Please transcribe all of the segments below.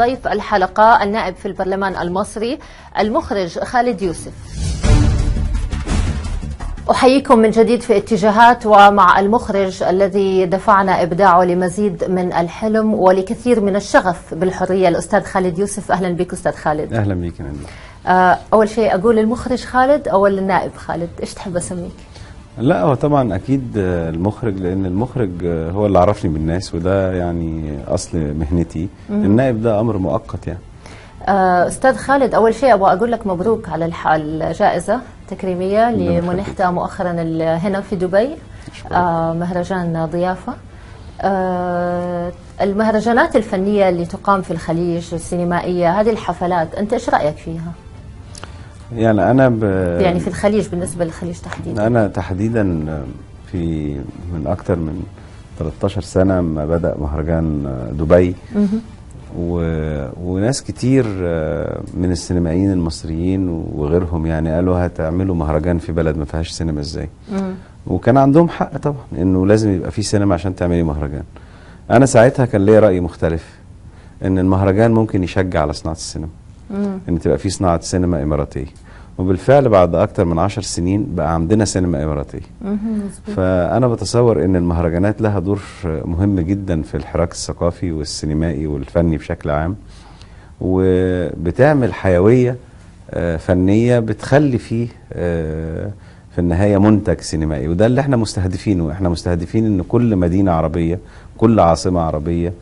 ضيف الحلقة النائب في البرلمان المصري المخرج خالد يوسف أحييكم من جديد في اتجاهات ومع المخرج الذي دفعنا إبداعه لمزيد من الحلم ولكثير من الشغف بالحرية الأستاذ خالد يوسف أهلا بك أستاذ خالد أهلا بك آه، أول شيء أقول المخرج خالد أو النائب خالد إيش تحب أسميك؟ لا هو طبعا اكيد المخرج لان المخرج هو اللي عرفني بالناس وده يعني اصل مهنتي النائب ده امر مؤقت يعني آه، استاذ خالد اول شيء ابغى اقول لك مبروك على الجائزه تكريميه لمنحتها مؤخرا هنا في دبي آه، مهرجان ضيافه آه، المهرجانات الفنيه اللي تقام في الخليج السينمائيه هذه الحفلات انت ايش رايك فيها؟ يعني أنا ب... يعني في الخليج بالنسبة للخليج تحديدا أنا تحديدا في من اكثر من 13 سنة ما بدأ مهرجان دبي و... وناس كتير من السينمائيين المصريين وغيرهم يعني قالوا هتعملوا مهرجان في بلد ما فيهاش سينما ازاي وكان عندهم حق طبعا انه لازم يبقى في سينما عشان تعملي مهرجان انا ساعتها كان ليا راي مختلف ان المهرجان ممكن يشجع على صناعه السينما مم. ان تبقى في صناعه سينما اماراتيه وبالفعل بعد اكتر من عشر سنين بقى عندنا سينما اماراتيه فانا بتصور ان المهرجانات لها دور مهم جدا في الحراك الثقافي والسينمائي والفني بشكل عام وبتعمل حيويه آه، فنيه بتخلي فيه آه، في النهايه منتج سينمائي وده اللي احنا مستهدفينه احنا مستهدفين ان كل مدينه عربيه كل عاصمه عربيه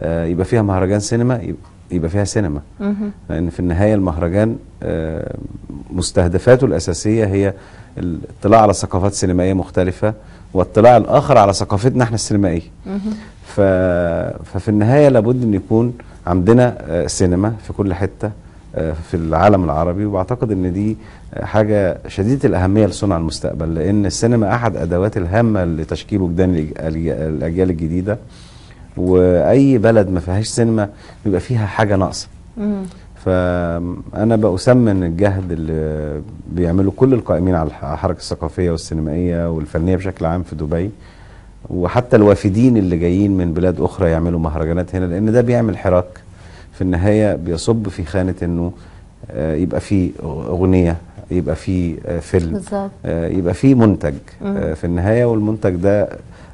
آه، يبقى فيها مهرجان سينما يبقى فيها سينما لأن في النهاية المهرجان آه، مستهدفاته الأساسية هي الاطلاع على ثقافات سينمائية مختلفة واطلاع الآخر على ثقافتنا احنا السينمائية ف... ففي النهاية لابد أن يكون عندنا آه، سينما في كل حتة آه، في العالم العربي وأعتقد أن دي حاجة شديدة الأهمية لصنع المستقبل لأن السينما أحد أدوات الهامة لتشكيل وجدان الأجيال الجديدة واي بلد ما فيهاش سينما بيبقى فيها حاجه ناقصه فانا بأسمن الجهد اللي بيعمله كل القائمين على الحركه الثقافيه والسينمائيه والفنيه بشكل عام في دبي وحتى الوافدين اللي جايين من بلاد اخرى يعملوا مهرجانات هنا لان ده بيعمل حراك في النهايه بيصب في خانه انه آه، يبقى في اغنيه يبقى في آه، فيلم بالزبط. آه، يبقى في منتج في النهايه والمنتج ده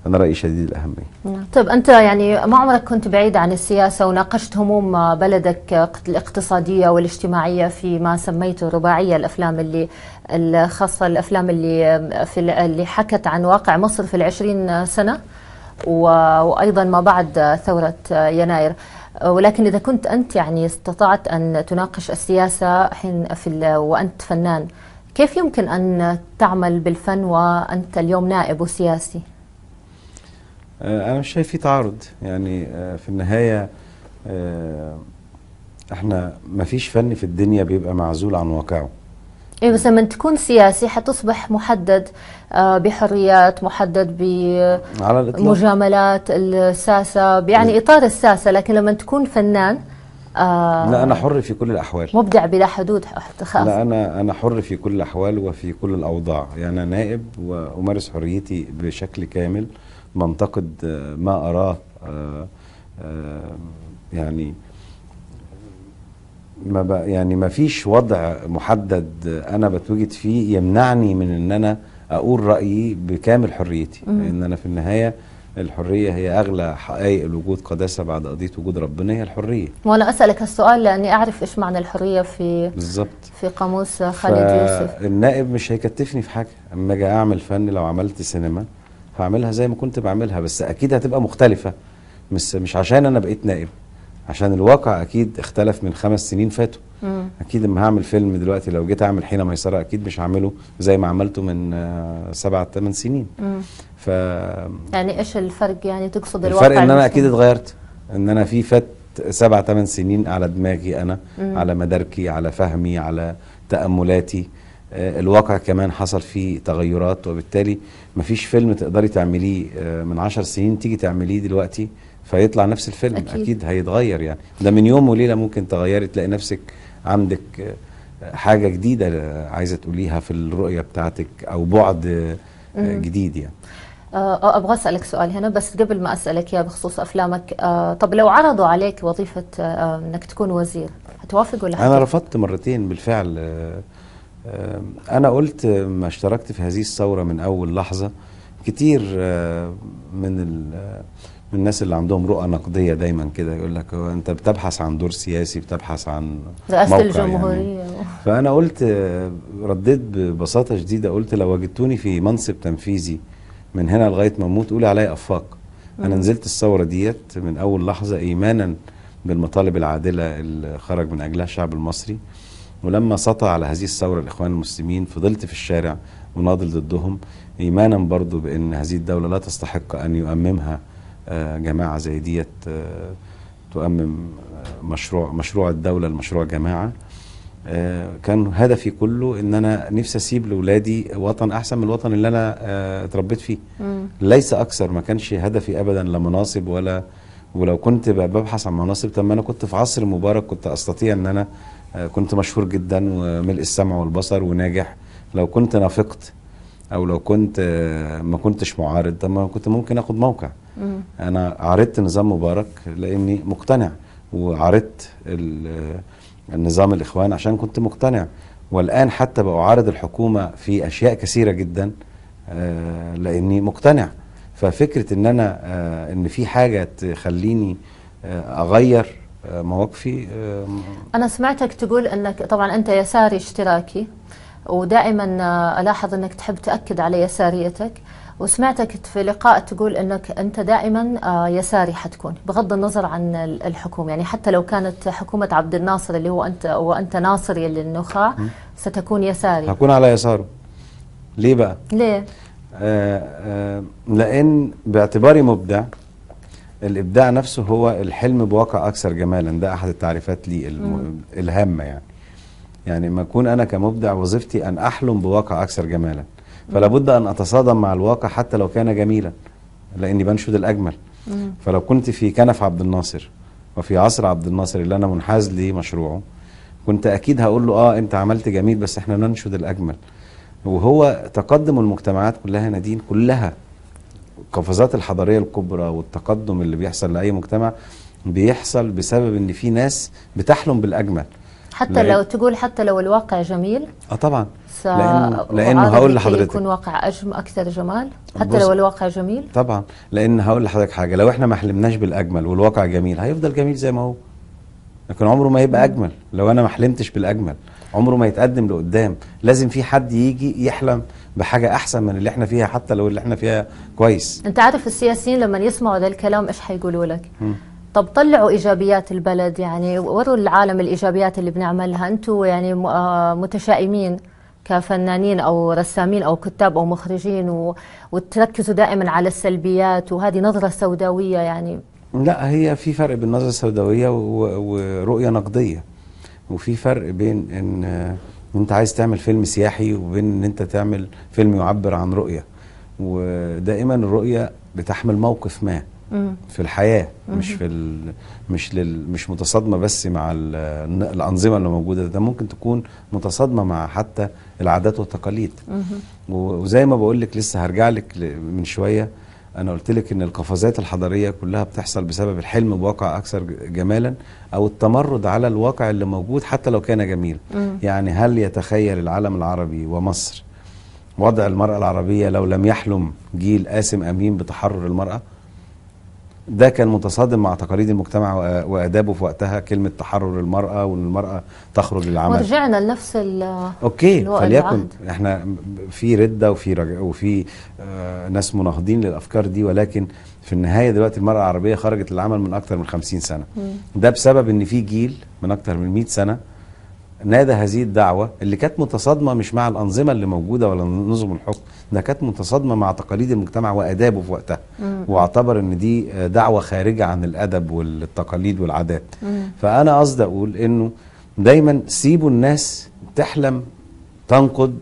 أنا رأيي شديد الأهمية نعم. طيب أنت يعني ما عمرك كنت بعيد عن السياسة وناقشت هموم بلدك الاقتصادية والاجتماعية في ما سميته رباعية الأفلام اللي الخاصة الأفلام اللي في اللي حكت عن واقع مصر في العشرين سنة وأيضا ما بعد ثورة يناير ولكن إذا كنت أنت يعني استطعت أن تناقش السياسة حين في وأنت فنان كيف يمكن أن تعمل بالفن وأنت اليوم نائب وسياسي؟ آه، انا مش شايف في تعارض يعني آه، في النهايه آه، احنا ما فيش فن في الدنيا بيبقى معزول عن واقعه ايه بس لما تكون سياسي حتصبح محدد بحريات محدد بمجاملات الساسه يعني إيه. اطار الساسه لكن لما تكون فنان آه لا انا حر في كل الاحوال مبدع بلا حدود خاصة. لا انا انا حر في كل الاحوال وفي كل الاوضاع يعني انا نائب وامارس حريتي بشكل كامل منتقد آه، ما أراه آه، آه، يعني ما يعني ما فيش وضع محدد أنا بتوجد فيه يمنعني من أن أنا أقول رأيي بكامل حريتي لأن أنا في النهاية الحرية هي أغلى حقائق الوجود قداسة بعد قضية وجود ربنا هي الحرية وأنا أسألك هالسؤال لأني أعرف إيش معنى الحرية في بالظبط في قاموس خالد يوسف النائب مش هيكتفني في حاجة أما أجي أعمل فن لو عملت سينما هعملها زي ما كنت بعملها بس اكيد هتبقى مختلفه مش مش عشان انا بقيت نائب عشان الواقع اكيد اختلف من خمس سنين فاتوا اكيد اما هعمل فيلم دلوقتي لو جيت اعمل حين ميسره اكيد مش هعمله زي ما عملته من آه، سبعة ثمان سنين ف يعني ايش الفرق يعني تقصد الواقع الفرق ان انا اكيد اتغيرت ان انا في فات سبع ثمان سنين على دماغي انا مم. على مداركي على فهمي على تاملاتي آه، الواقع كمان حصل فيه تغيرات وبالتالي مفيش فيلم تقدري تعمليه آه، من عشر سنين تيجي تعمليه دلوقتي فيطلع نفس الفيلم أكيد. أكيد هيتغير يعني ده من يوم وليلة ممكن تغيري تلاقي نفسك عندك آه، حاجة جديدة آه، عايزة تقوليها في الرؤية بتاعتك أو بعد جديد يعني ابغى اسالك سؤال هنا بس قبل ما اسالك يا بخصوص افلامك طب لو عرضوا عليك وظيفه انك تكون وزير هتوافق ولا انا رفضت مرتين بالفعل أنا قلت ما اشتركت في هذه الثورة من أول لحظة كتير من من الناس اللي عندهم رؤى نقديه دايما كده يقول لك انت بتبحث عن دور سياسي بتبحث عن رئاسه يعني. الجمهوريه يعني. فانا قلت رديت ببساطه شديده قلت لو وجدتوني في منصب تنفيذي من هنا لغايه ما اموت قولي عليا افاق انا نزلت الثوره ديت من اول لحظه ايمانا بالمطالب العادله اللي خرج من اجلها الشعب المصري ولما سطع على هذه الثورة الإخوان المسلمين فضلت في الشارع مناضل ضدهم إيمانا برضو بأن هذه الدولة لا تستحق أن يؤممها آه، جماعة زي ديت آه، تؤمم آه، مشروع مشروع الدولة لمشروع جماعة كان هدفي كله ان انا نفسي اسيب لاولادي وطن احسن من الوطن اللي انا اتربيت فيه ليس اكثر ما كانش هدفي ابدا لا مناصب ولا ولو كنت ببحث عن مناصب طب ما انا كنت في عصر مبارك كنت استطيع ان انا آه، كنت مشهور جدا وملء السمع والبصر وناجح لو كنت نافقت او لو كنت آه، ما كنتش معارض طب ما كنت ممكن اخد موقع انا عارضت نظام مبارك لاني مقتنع وعارضت النظام آه، الاخوان عشان كنت مقتنع والان حتى بعارض الحكومه في اشياء كثيره جدا لاني مقتنع ففكره ان انا ان في حاجه تخليني اغير آه، مواقفي آه، أنا سمعتك تقول أنك طبعا أنت يساري اشتراكي ودائما آه، ألاحظ أنك تحب تأكد على يساريتك وسمعتك في لقاء تقول أنك أنت دائما يساري حتكون بغض النظر عن الحكومة يعني حتى لو كانت حكومة عبد الناصر اللي هو أنت وأنت ناصري للنخاع ستكون يساري هكون على يساره ليه بقى؟ ليه؟ آآ آآ لأن باعتباري مبدع الابداع نفسه هو الحلم بواقع اكثر جمالا ده احد التعريفات لي الهامه يعني يعني ما اكون انا كمبدع وظيفتي ان احلم بواقع اكثر جمالا فلا بد ان اتصادم مع الواقع حتى لو كان جميلا لاني بنشد الاجمل فلو كنت في كنف عبد الناصر وفي عصر عبد الناصر اللي انا منحاز لمشروعه كنت اكيد هقول له اه انت عملت جميل بس احنا ننشد الاجمل وهو تقدم المجتمعات كلها نادين كلها القفزات الحضاريه الكبرى والتقدم اللي بيحصل لاي مجتمع بيحصل بسبب ان في ناس بتحلم بالاجمل حتى لو تقول حتى لو الواقع جميل اه طبعا لانه لانه هقول لحضرتك يكون واقع اجم اكثر جمال حتى لو الواقع جميل طبعا لان هقول لحضرتك حاجه لو احنا ما حلمناش بالاجمل والواقع جميل هيفضل جميل زي ما هو لكن عمره ما يبقى اجمل لو انا ما حلمتش بالاجمل عمره ما يتقدم لقدام لازم في حد يجي يحلم بحاجه احسن من اللي احنا فيها حتى لو اللي احنا فيها كويس انت عارف السياسيين لما يسمعوا ذا الكلام ايش حيقولوا لك طب طلعوا ايجابيات البلد يعني وروا العالم الايجابيات اللي بنعملها انتم يعني آه، متشائمين كفنانين او رسامين او كتاب او مخرجين و... وتركزوا دائما على السلبيات وهذه نظره سوداويه يعني لا هي في فرق بين نظره سوداويه و... ورؤيه نقديه وفي فرق بين ان انت عايز تعمل فيلم سياحي وبين ان انت تعمل فيلم يعبر عن رؤيه ودائما الرؤيه بتحمل موقف ما في الحياه مش في ال مش لل مش متصادمه بس مع الانظمه اللي موجوده ده ممكن تكون متصادمه مع حتى العادات والتقاليد وزي ما بقول لك لسه هرجع لك من شويه انا قلت لك ان القفزات الحضاريه كلها بتحصل بسبب الحلم بواقع اكثر جمالا او التمرد على الواقع اللي موجود حتى لو كان جميل مم. يعني هل يتخيل العالم العربي ومصر وضع المراه العربيه لو لم يحلم جيل قاسم امين بتحرر المراه ده كان متصادم مع تقاليد المجتمع وادابه في وقتها كلمه تحرر المراه وان المراه تخرج للعمل ورجعنا لنفس ال اوكي فليكن العهد. احنا في رده وفي رج... وفي آه ناس مناهضين للافكار دي ولكن في النهايه دلوقتي المراه العربيه خرجت للعمل من اكثر من 50 سنه م. ده بسبب ان في جيل من اكثر من 100 سنه نادى هذه الدعوه اللي كانت متصادمه مش مع الانظمه اللي موجوده ولا نظم الحكم ده كانت متصادمه مع تقاليد المجتمع وادابه في وقتها واعتبر ان دي دعوه خارجه عن الادب والتقاليد والعادات فانا قصدي اقول انه دايما سيبوا الناس تحلم تنقد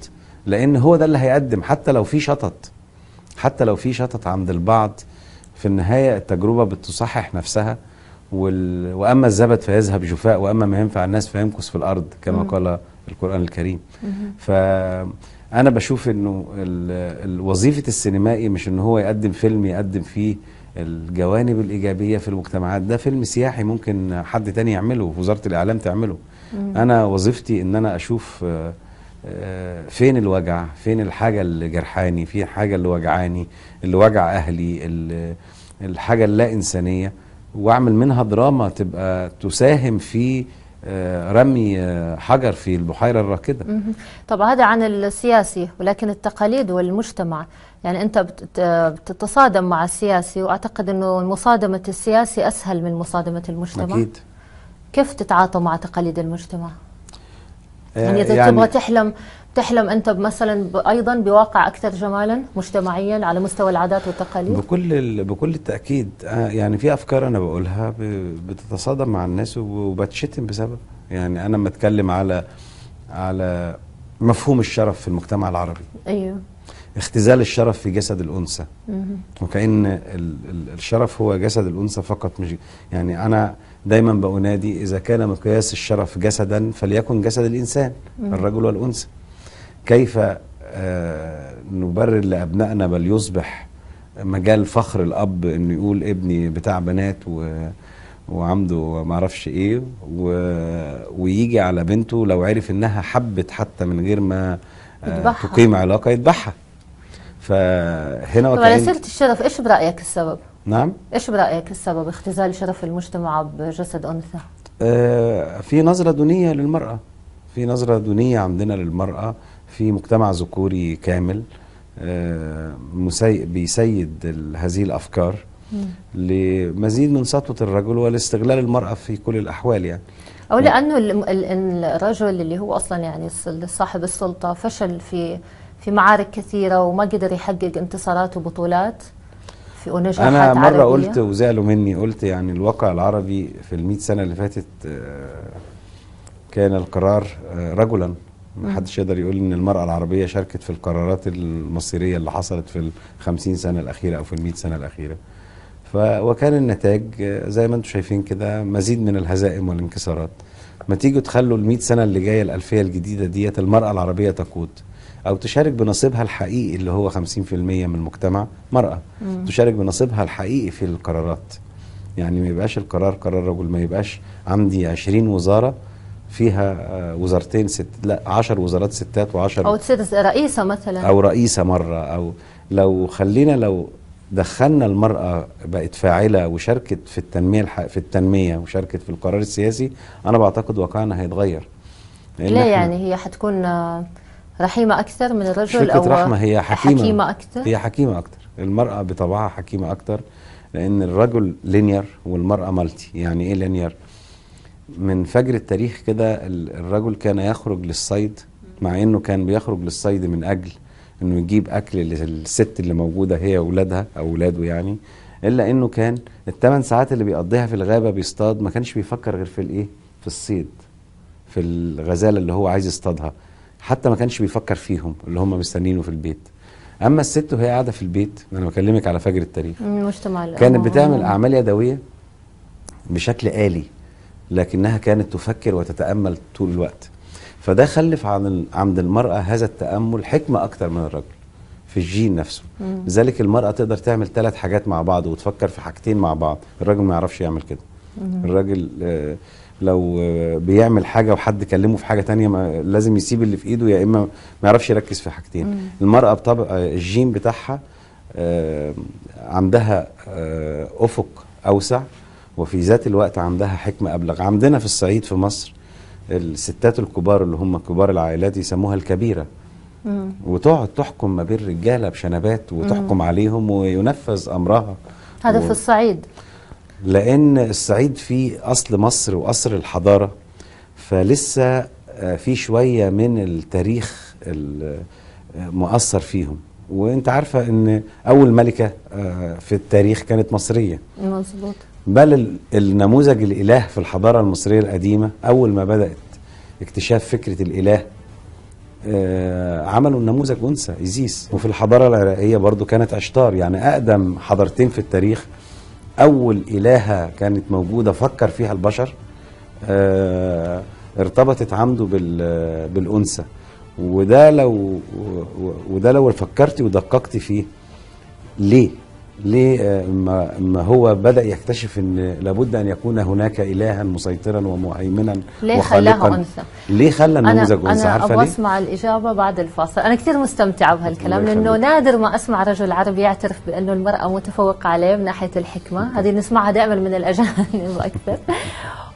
لان هو ده اللي هيقدم حتى لو في شطط حتى لو في شطط عند البعض في النهايه التجربه بتصحح نفسها وال... واما الزبد فيذهب جفاء واما ما ينفع الناس فيمكث في الارض كما قال القران الكريم ف انا بشوف انه وظيفه السينمائي مش ان هو يقدم فيلم يقدم فيه الجوانب الايجابيه في المجتمعات ده فيلم سياحي ممكن حد تاني يعمله وزاره الاعلام تعمله انا وظيفتي ان انا اشوف آه، آه، فين الوجع فين الحاجه اللي جرحاني فين الحاجه اللي وجعاني اللي وجع اهلي الحاجه اللا انسانيه واعمل منها دراما تبقى تساهم في آه، رمي آه، حجر في البحيرة الراكدة طب هذا عن السياسي ولكن التقاليد والمجتمع يعني أنت بتتصادم مع السياسي وأعتقد أنه مصادمة السياسي أسهل من مصادمة المجتمع أكيد كيف تتعاطى مع تقاليد المجتمع؟ آه، يعني, يعني تبغى تحلم تحلم أنت مثلا أيضا بواقع أكثر جمالا مجتمعيا على مستوى العادات والتقاليد؟ بكل بكل التأكيد آه، يعني في أفكار أنا بقولها بتتصادم مع الناس وبتشتم بسبب يعني أنا لما أتكلم على على مفهوم الشرف في المجتمع العربي أيوه اختزال الشرف في جسد الأنثى وكأن الشرف هو جسد الأنثى فقط مش يعني أنا دايما بأنادي إذا كان مقياس الشرف جسدا فليكن جسد الإنسان الرجل والأنثى كيف آه، نبرر لأبنائنا بل يصبح مجال فخر الأب إنه يقول ابني بتاع بنات و وعنده ما اعرفش ايه و... ويجي على بنته لو عرف انها حبت حتى من غير ما آه، يتبحها. تقيم علاقه يتبعها فهنا طب على سيره الشرف ايش برايك السبب؟ نعم ايش برايك السبب اختزال شرف المجتمع بجسد انثى؟ آه في نظره دونيه للمراه في نظره دونيه عندنا للمراه في مجتمع ذكوري كامل آه، بيسيد هذه الأفكار لمزيد من سطوة الرجل والاستغلال المرأة في كل الأحوال يعني أو لأنه الرجل اللي هو أصلا يعني صاحب السلطة فشل في في معارك كثيرة وما قدر يحقق انتصارات وبطولات في ونجاحات أنا مرة عربية. قلت وزعلوا مني قلت يعني الواقع العربي في المئة سنة اللي فاتت آه، كان القرار آه، رجلا ما حدش يقدر يقول ان المراه العربيه شاركت في القرارات المصيريه اللي حصلت في ال 50 سنه الاخيره او في ال 100 سنه الاخيره ف وكان النتاج زي ما انتم شايفين كده مزيد من الهزائم والانكسارات ما تيجوا تخلوا ال 100 سنه اللي جايه الالفيه الجديده ديت المراه العربيه تقود او تشارك بنصيبها الحقيقي اللي هو 50% من المجتمع مراه مم. تشارك بنصيبها الحقيقي في القرارات يعني ما يبقاش القرار قرار رجل ما يبقاش عندي 20 وزاره فيها آه، وزارتين ست لا 10 وزارات ستات و10 او ست رئيسه مثلا او رئيسه مره او لو خلينا لو دخلنا المرأة بقت فاعلة وشاركت في التنمية الح... في التنمية وشاركت في القرار السياسي أنا بعتقد واقعنا هيتغير لا يعني هي هتكون آه، رحيمة أكثر من الرجل أو رحمة هي حكيمة, حكيمة أكثر هي حكيمة أكثر المرأة بطبعها حكيمة أكثر لأن الرجل لينير والمرأة مالتي يعني إيه لينير من فجر التاريخ كده الرجل كان يخرج للصيد مع انه كان بيخرج للصيد من اجل انه يجيب اكل للست اللي موجوده هي واولادها او اولاده يعني الا انه كان الثمان ساعات اللي بيقضيها في الغابه بيصطاد ما كانش بيفكر غير في الايه في الصيد في الغزاله اللي هو عايز يصطادها حتى ما كانش بيفكر فيهم اللي هم مستنينه في البيت اما الست وهي قاعده في البيت انا بكلمك على فجر التاريخ المجتمع كانت بتعمل اعمال يدويه بشكل آلي لكنها كانت تفكر وتتامل طول الوقت فده خلف عن عند المراه هذا التامل حكمه اكتر من الرجل في الجين نفسه لذلك المراه تقدر تعمل ثلاث حاجات مع بعض وتفكر في حاجتين مع بعض الراجل ما يعرفش يعمل كده الرجل الراجل آه، لو آه، بيعمل حاجة وحد كلمه في حاجة تانية ما لازم يسيب اللي في ايده يا اما ما يعرفش يركز في حاجتين مم. المرأة بطبع آه، الجين بتاعها عندها افق اوسع وفي ذات الوقت عندها حكمة أبلغ عندنا في الصعيد في مصر الستات الكبار اللي هم كبار العائلات يسموها الكبيرة وتقعد تحكم ما بين الرجالة بشنبات وتحكم مم. عليهم وينفذ أمرها هذا و... في الصعيد لأن الصعيد في أصل مصر وأصل الحضارة فلسه آه، في شوية من التاريخ المؤثر آه، فيهم وانت عارفة ان اول ملكة آه، في التاريخ كانت مصرية مظبوط بل النموذج الإله في الحضارة المصرية القديمة أول ما بدأت اكتشاف فكرة الإله آه، عملوا النموذج أنثى إيزيس وفي الحضارة العراقية برضو كانت عشتار يعني أقدم حضارتين في التاريخ أول إلهة كانت موجودة فكر فيها البشر آه، ارتبطت عمده بالأنثى وده لو وده لو فكرتي ودققتي فيه ليه لما آه، هو بدأ يكتشف أن لابد أن يكون هناك إلها مسيطرا ومهيمنا ليه خلاها أنثى ليه خلى النموذج أنثى أنا أبغى أسمع الإجابة بعد الفاصل أنا كثير مستمتعة بهالكلام لأنه نادر ما أسمع رجل عربي يعترف بأنه المرأة متفوقة عليه من ناحية الحكمة هذه نسمعها دائما من الأجانب أكثر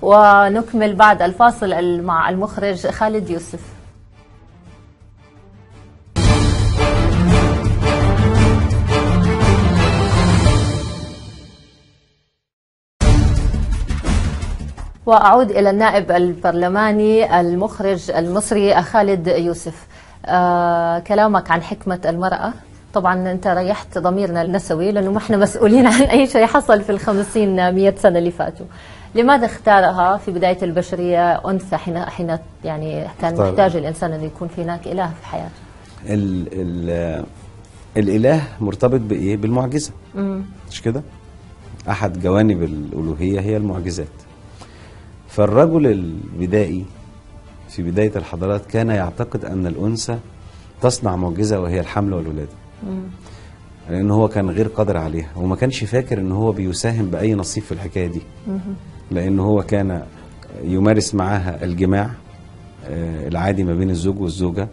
ونكمل بعد الفاصل مع المخرج خالد يوسف وأعود إلى النائب البرلماني المخرج المصري خالد يوسف آه كلامك عن حكمة المرأة طبعا أنت ريحت ضميرنا النسوي لأنه ما احنا مسؤولين عن أي شيء حصل في الخمسين مئة سنة اللي فاتوا لماذا اختارها في بداية البشرية أنثى حين, حين يعني كان محتاج الإنسان أن يكون في هناك إله في حياته ال ال الإله مرتبط بإيه؟ بالمعجزة مش كده؟ أحد جوانب الألوهية هي المعجزات فالرجل البدائي في بداية الحضارات كان يعتقد أن الأنثى تصنع معجزة وهي الحمل والولادة لأن هو كان غير قادر عليها وما كانش فاكر أن هو بيساهم بأي نصيب في الحكاية دي لأن هو كان يمارس معاها الجماع آه، العادي ما بين الزوج والزوجة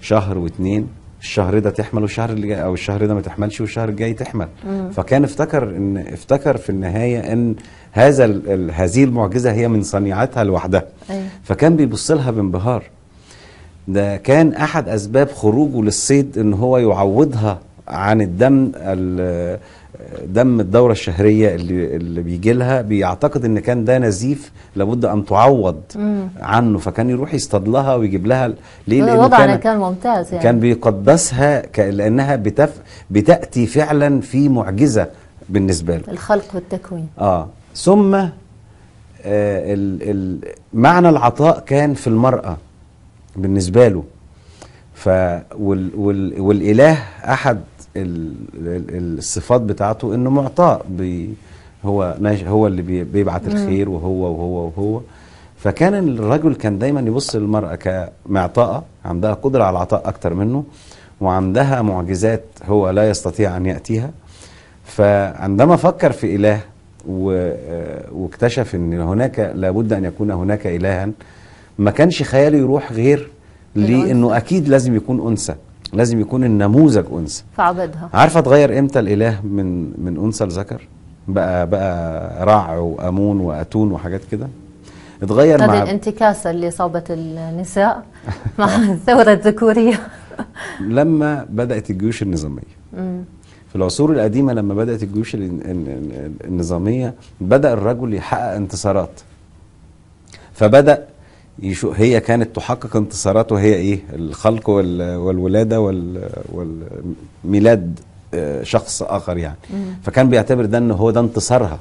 شهر واثنين الشهر ده تحمل والشهر اللي جاي او الشهر ده ما تحملش والشهر الجاي تحمل مم. فكان افتكر ان افتكر في النهايه ان هذا هذه المعجزه هي من صنيعتها لوحدها أيوة. فكان بيبص لها بانبهار ده كان احد اسباب خروجه للصيد ان هو يعوضها عن الدم دم الدورة الشهرية اللي, اللي بيجي لها بيعتقد ان كان ده نزيف لابد ان تعوض مم. عنه فكان يروح يصطاد لها ويجيب لها ليه لانه وضعنا كان, كان ممتاز يعني كان بيقدسها لانها بتف بتاتي فعلا في معجزة بالنسبة له الخلق والتكوين اه ثم آه ال ال معنى العطاء كان في المرأة بالنسبة له ف وال وال والإله أحد الصفات بتاعته انه معطاء هو هو اللي بيبعت الخير وهو وهو وهو فكان الرجل كان دايما يبص للمرأة كمعطاءة عندها قدرة على العطاء أكتر منه وعندها معجزات هو لا يستطيع أن يأتيها فعندما فكر في إله آه، واكتشف أن هناك لابد أن يكون هناك إلها ما كانش خياله يروح غير لأنه أكيد لازم يكون أنثى لازم يكون النموذج انثى فعبدها عارفه اتغير امتى الاله من من انثى لذكر بقى بقى رع وامون واتون وحاجات كده اتغير مع الانتكاسه اللي صابت النساء مع الثوره الذكوريه لما بدات الجيوش النظاميه في العصور القديمه لما بدات الجيوش النظاميه بدا الرجل يحقق انتصارات فبدا يشو هي كانت تحقق انتصارات وهي ايه الخلق والولاده والميلاد آه، شخص اخر يعني فكان بيعتبر ده ان هو ده انتصارها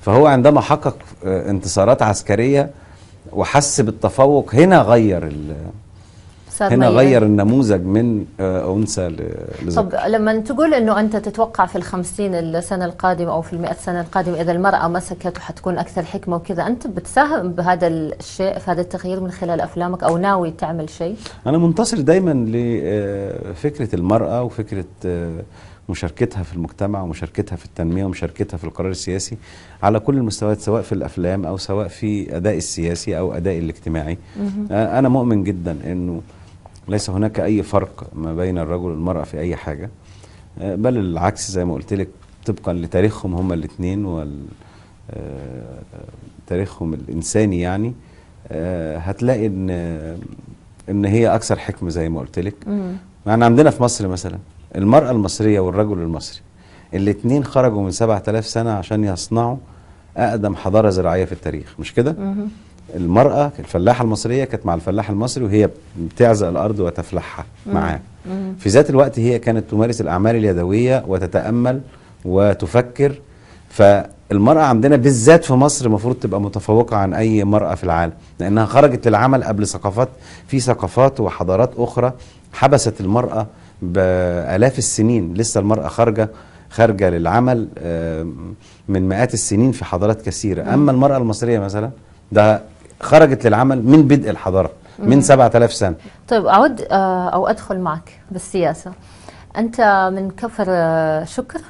فهو عندما حقق آه، انتصارات عسكريه وحس بالتفوق هنا غير هنا غير النموذج من آه، انثى لذكر طب لما تقول انه انت تتوقع في ال 50 السنه القادمه او في ال 100 سنه القادمه اذا المراه مسكت وحتكون اكثر حكمه وكذا انت بتساهم بهذا الشيء في هذا التغيير من خلال افلامك او ناوي تعمل شيء؟ انا منتصر دايما لفكره آه، المراه وفكره آه، مشاركتها في المجتمع ومشاركتها في التنمية ومشاركتها في القرار السياسي على كل المستويات سواء في الأفلام أو سواء في أداء السياسي أو أداء الاجتماعي أنا مؤمن جدا أنه ليس هناك أي فرق ما بين الرجل والمرأة في أي حاجة آه، بل العكس زي ما قلت لك طبقا لتاريخهم هما الاثنين وتاريخهم آه، تاريخهم الإنساني يعني آه، هتلاقي إن إن هي أكثر حكمة زي ما قلت لك يعني عندنا في مصر مثلا المرأة المصرية والرجل المصري الاثنين خرجوا من 7000 سنة عشان يصنعوا أقدم حضارة زراعية في التاريخ مش كده؟ المرأة الفلاحة المصرية كانت مع الفلاح المصري وهي بتعزق الأرض وتفلحها معاه في ذات الوقت هي كانت تمارس الأعمال اليدوية وتتأمل وتفكر فالمرأة عندنا بالذات في مصر المفروض تبقى متفوقة عن أي مرأة في العالم لأنها خرجت للعمل قبل ثقافات في ثقافات وحضارات أخرى حبست المرأة بآلاف السنين لسه المرأة خارجة خارجة للعمل من مئات السنين في حضارات كثيرة أما المرأة المصرية مثلا ده خرجت للعمل من بدء الحضاره من 7000 سنه طيب اعود آه، او ادخل معك بالسياسه انت من كفر آه، شكر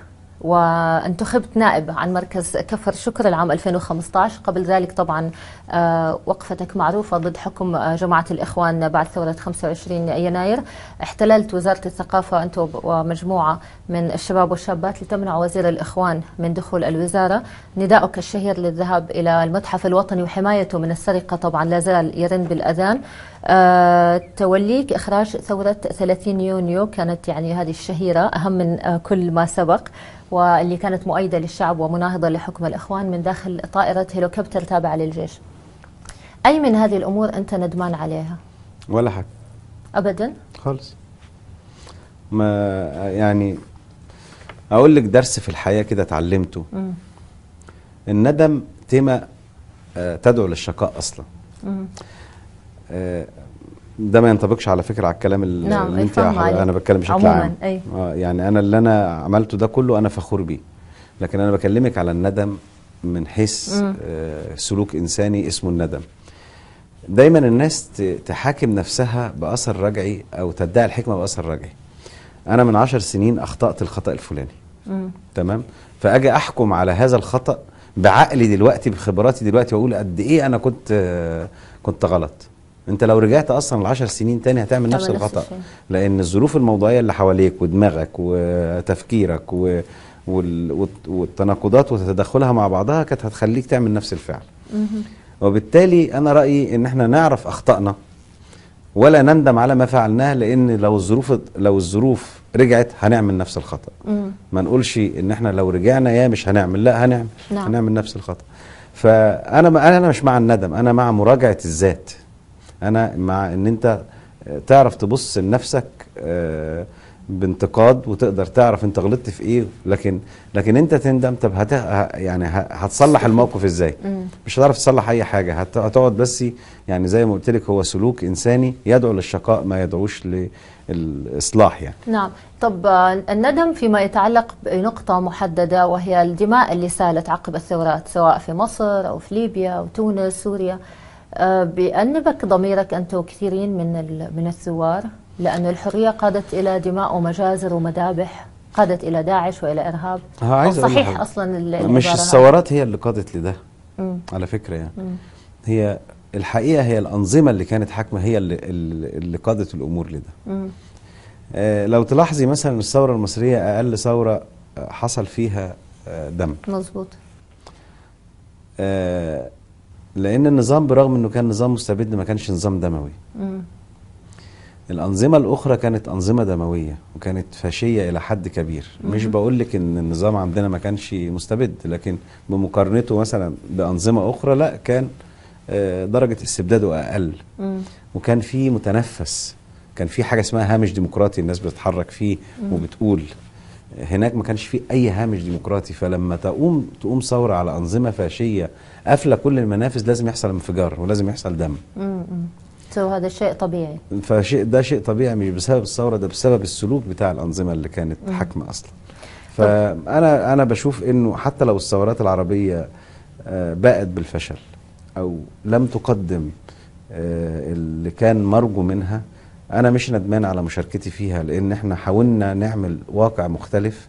وانتخبت نائب عن مركز كفر شكر العام 2015 قبل ذلك طبعا آه، وقفتك معروفة ضد حكم جماعة الإخوان بعد ثورة 25 يناير احتللت وزارة الثقافة أنت ومجموعة من الشباب والشابات لتمنع وزير الإخوان من دخول الوزارة ندائك الشهير للذهاب إلى المتحف الوطني وحمايته من السرقة طبعا لا زال يرن بالأذان أه توليك إخراج ثورة 30 يونيو كانت يعني هذه الشهيرة أهم من آه، كل ما سبق واللي كانت مؤيدة للشعب ومناهضة لحكم الإخوان من داخل طائرة هيلوكوبتر تابعة للجيش أي من هذه الأمور أنت ندمان عليها؟ ولا حاجة أبدا؟ خالص ما يعني اقول لك درس في الحياه كده اتعلمته الندم تيمه آه تدعو للشقاء اصلا آه، ده ما ينطبقش على فكره على الكلام نعم، اللي, نعم انت انا بتكلم بشكل عام أي. آه، يعني انا اللي انا عملته ده كله انا فخور بيه لكن انا بكلمك على الندم من حيث آه، سلوك انساني اسمه الندم دايما الناس تحاكم نفسها باثر رجعي او تدعي الحكمه باثر رجعي انا من عشر سنين اخطات الخطا الفلاني مم. تمام فاجي احكم على هذا الخطا بعقلي دلوقتي بخبراتي دلوقتي واقول قد ايه انا كنت كنت غلط انت لو رجعت اصلا العشر سنين تاني هتعمل نفس الخطا لان الظروف الموضوعيه اللي حواليك ودماغك وتفكيرك و والتناقضات وتتدخلها مع بعضها كانت هتخليك تعمل نفس الفعل مم. وبالتالي انا رايي ان احنا نعرف اخطائنا ولا نندم على ما فعلناه لان لو الظروف لو الظروف رجعت هنعمل نفس الخطا مم. ما نقولش ان احنا لو رجعنا يا مش هنعمل لا هنعمل نعم. هنعمل نفس الخطا فانا انا مش مع الندم انا مع مراجعه الذات انا مع ان انت تعرف تبص لنفسك آه بانتقاد وتقدر تعرف انت غلطت في ايه لكن لكن انت تندم طب هت يعني هتصلح الموقف ازاي مش هتعرف تصلح اي حاجه هت هتقعد بس يعني زي ما قلت لك هو سلوك انساني يدعو للشقاء ما يدعوش للاصلاح يعني نعم طب آه، الندم فيما يتعلق بنقطه محدده وهي الدماء اللي سالت عقب الثورات سواء في مصر او في ليبيا او تونس سوريا آه، بأنبك ضميرك انت وكثيرين من من الثوار لأن الحرية قادت إلى دماء ومجازر ومذابح قادت إلى داعش وإلى إرهاب عايز صحيح أصلاً أصلا مش الثورات هي اللي قادت لده على فكرة يعني مم. هي الحقيقة هي الأنظمة اللي كانت حاكمة هي اللي, اللي قادت الأمور لده آه لو تلاحظي مثلا الثورة المصرية أقل ثورة آه، حصل فيها آه دم مظبوط آه لأن النظام برغم أنه كان نظام مستبد ما كانش نظام دموي مم. الأنظمة الأخرى كانت أنظمة دموية وكانت فاشية إلى حد كبير مش بقول لك إن النظام عندنا ما كانش مستبد لكن بمقارنته مثلا بأنظمة أخرى لا كان آه، درجة استبداده أقل وكان في متنفس كان في حاجة اسمها هامش ديمقراطي الناس بتتحرك فيه وبتقول هناك ما كانش في أي هامش ديمقراطي فلما تقوم تقوم ثورة على أنظمة فاشية قافلة كل المنافس لازم يحصل انفجار ولازم يحصل دم وهذا شيء طبيعي فشيء ده شيء طبيعي مش بسبب الثوره ده بسبب السلوك بتاع الانظمه اللي كانت حاكمه اصلا فانا انا بشوف انه حتى لو الثورات العربيه آه، باءت بالفشل او لم تقدم آه، اللي كان مرجو منها انا مش ندمان على مشاركتي فيها لان احنا حاولنا نعمل واقع مختلف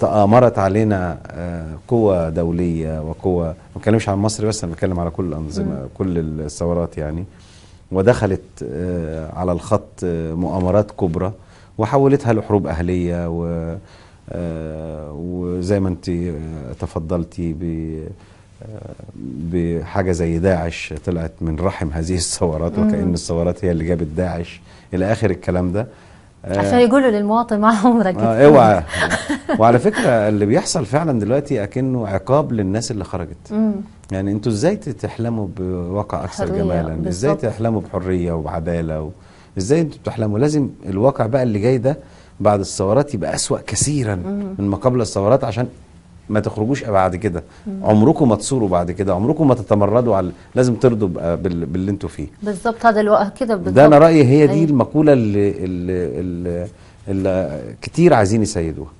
تآمرت علينا آه، قوة دولية وقوة ما بتكلمش عن مصر بس أنا بتكلم على كل الأنظمة كل الثورات يعني ودخلت آه، على الخط آه، مؤامرات كبرى وحولتها لحروب أهلية و وزي ما أنت تفضلتي ب بحاجة زي داعش طلعت من رحم هذه الثورات وكأن الثورات هي اللي جابت داعش إلى آخر الكلام ده آه. عشان يقولوا للمواطن ما عمرك آه اوعى إيه، وعلى فكره اللي بيحصل فعلا دلوقتي اكنه عقاب للناس اللي خرجت مم. يعني انتوا ازاي تحلموا بواقع اكثر جمالا بالزبط. ازاي تحلموا بحريه وبعداله و... ازاي انتوا بتحلموا لازم الواقع بقى اللي جاي ده بعد الثورات يبقى اسوا كثيرا مم. من ما قبل الثورات عشان ما تخرجوش بعد كده عمركم ما تصوروا بعد كده عمركم ما تتمردوا على لازم ترضوا بال... باللي انتوا فيه بالظبط هذا الوقت كده بالظبط ده انا رايي هي دي أيه. المقوله اللي, اللي, اللي, اللي كتير عايزين يسيدوها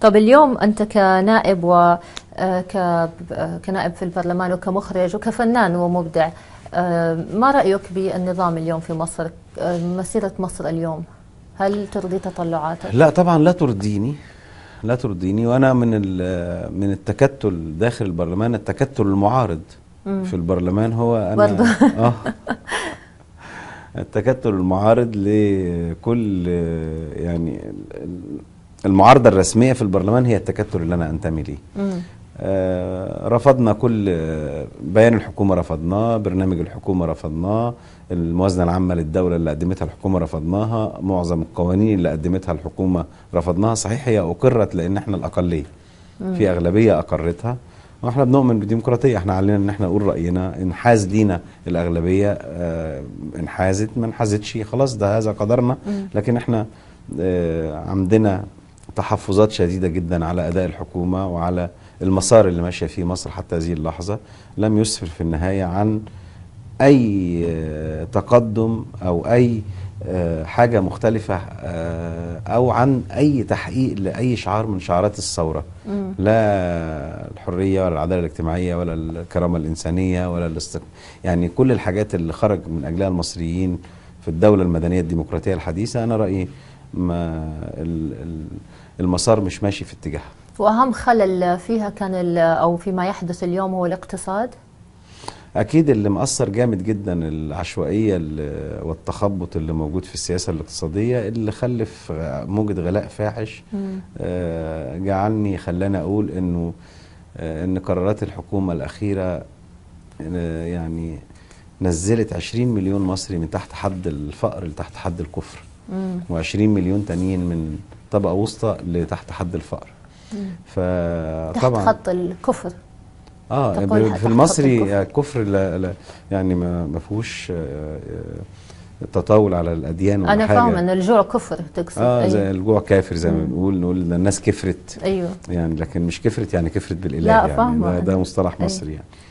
طب اليوم انت كنائب و آه، آه، كنائب في البرلمان وكمخرج وكفنان ومبدع آه، ما رايك بالنظام اليوم في مصر مسيره مصر اليوم هل ترضي تطلعاتك لا طبعا لا ترضيني لا ترضيني وانا من من التكتل داخل البرلمان التكتل المعارض مم. في البرلمان هو انا برضه اه التكتل المعارض لكل يعني المعارضه الرسميه في البرلمان هي التكتل اللي انا انتمي ليه آه، رفضنا كل آه، بيان الحكومة رفضناه برنامج الحكومة رفضناه الموازنة العامة للدولة اللي قدمتها الحكومة رفضناها معظم القوانين اللي قدمتها الحكومة رفضناها صحيح هي أقرت لأن احنا الأقلية في أغلبية أقرتها واحنا بنؤمن بالديمقراطية احنا علينا ان احنا نقول رأينا انحاز لينا الأغلبية آه، انحازت ما انحازتش خلاص ده هذا قدرنا لكن احنا عندنا تحفظات شديدة جدا على أداء الحكومة وعلى المسار اللي ماشيه فيه مصر حتى هذه اللحظه لم يسفر في النهايه عن اي آه، تقدم او اي آه، حاجه مختلفه آه، او عن اي تحقيق لاي شعار من شعارات الثوره لا الحريه ولا العداله الاجتماعيه ولا الكرامه الانسانيه ولا الاستق... يعني كل الحاجات اللي خرج من اجلها المصريين في الدوله المدنيه الديمقراطيه الحديثه انا رايي ما المسار مش ماشي في اتجاهها واهم خلل فيها كان او فيما يحدث اليوم هو الاقتصاد اكيد اللي مأثر جامد جدا العشوائيه والتخبط اللي موجود في السياسه الاقتصاديه اللي خلف موجه غلاء فاحش آه، جعلني خلاني اقول انه آه، ان قرارات الحكومه الاخيره آه، يعني نزلت 20 مليون مصري من تحت حد الفقر لتحت حد الكفر و20 مليون تانيين من طبقه وسطى لتحت حد الفقر فطبعا تحت خط الكفر اه يعني في المصري الكفر لا لا يعني ما فيهوش آه، آه، تطاول على الاديان ولا انا فاهمه ان الجوع كفر تقصد اه أيوه. الجوع كافر زي ما بنقول نقول الناس كفرت ايوه يعني لكن مش كفرت يعني كفرت بالاله لا يعني فاهمة. ده, ده مصطلح أيوه. مصري يعني أيوه.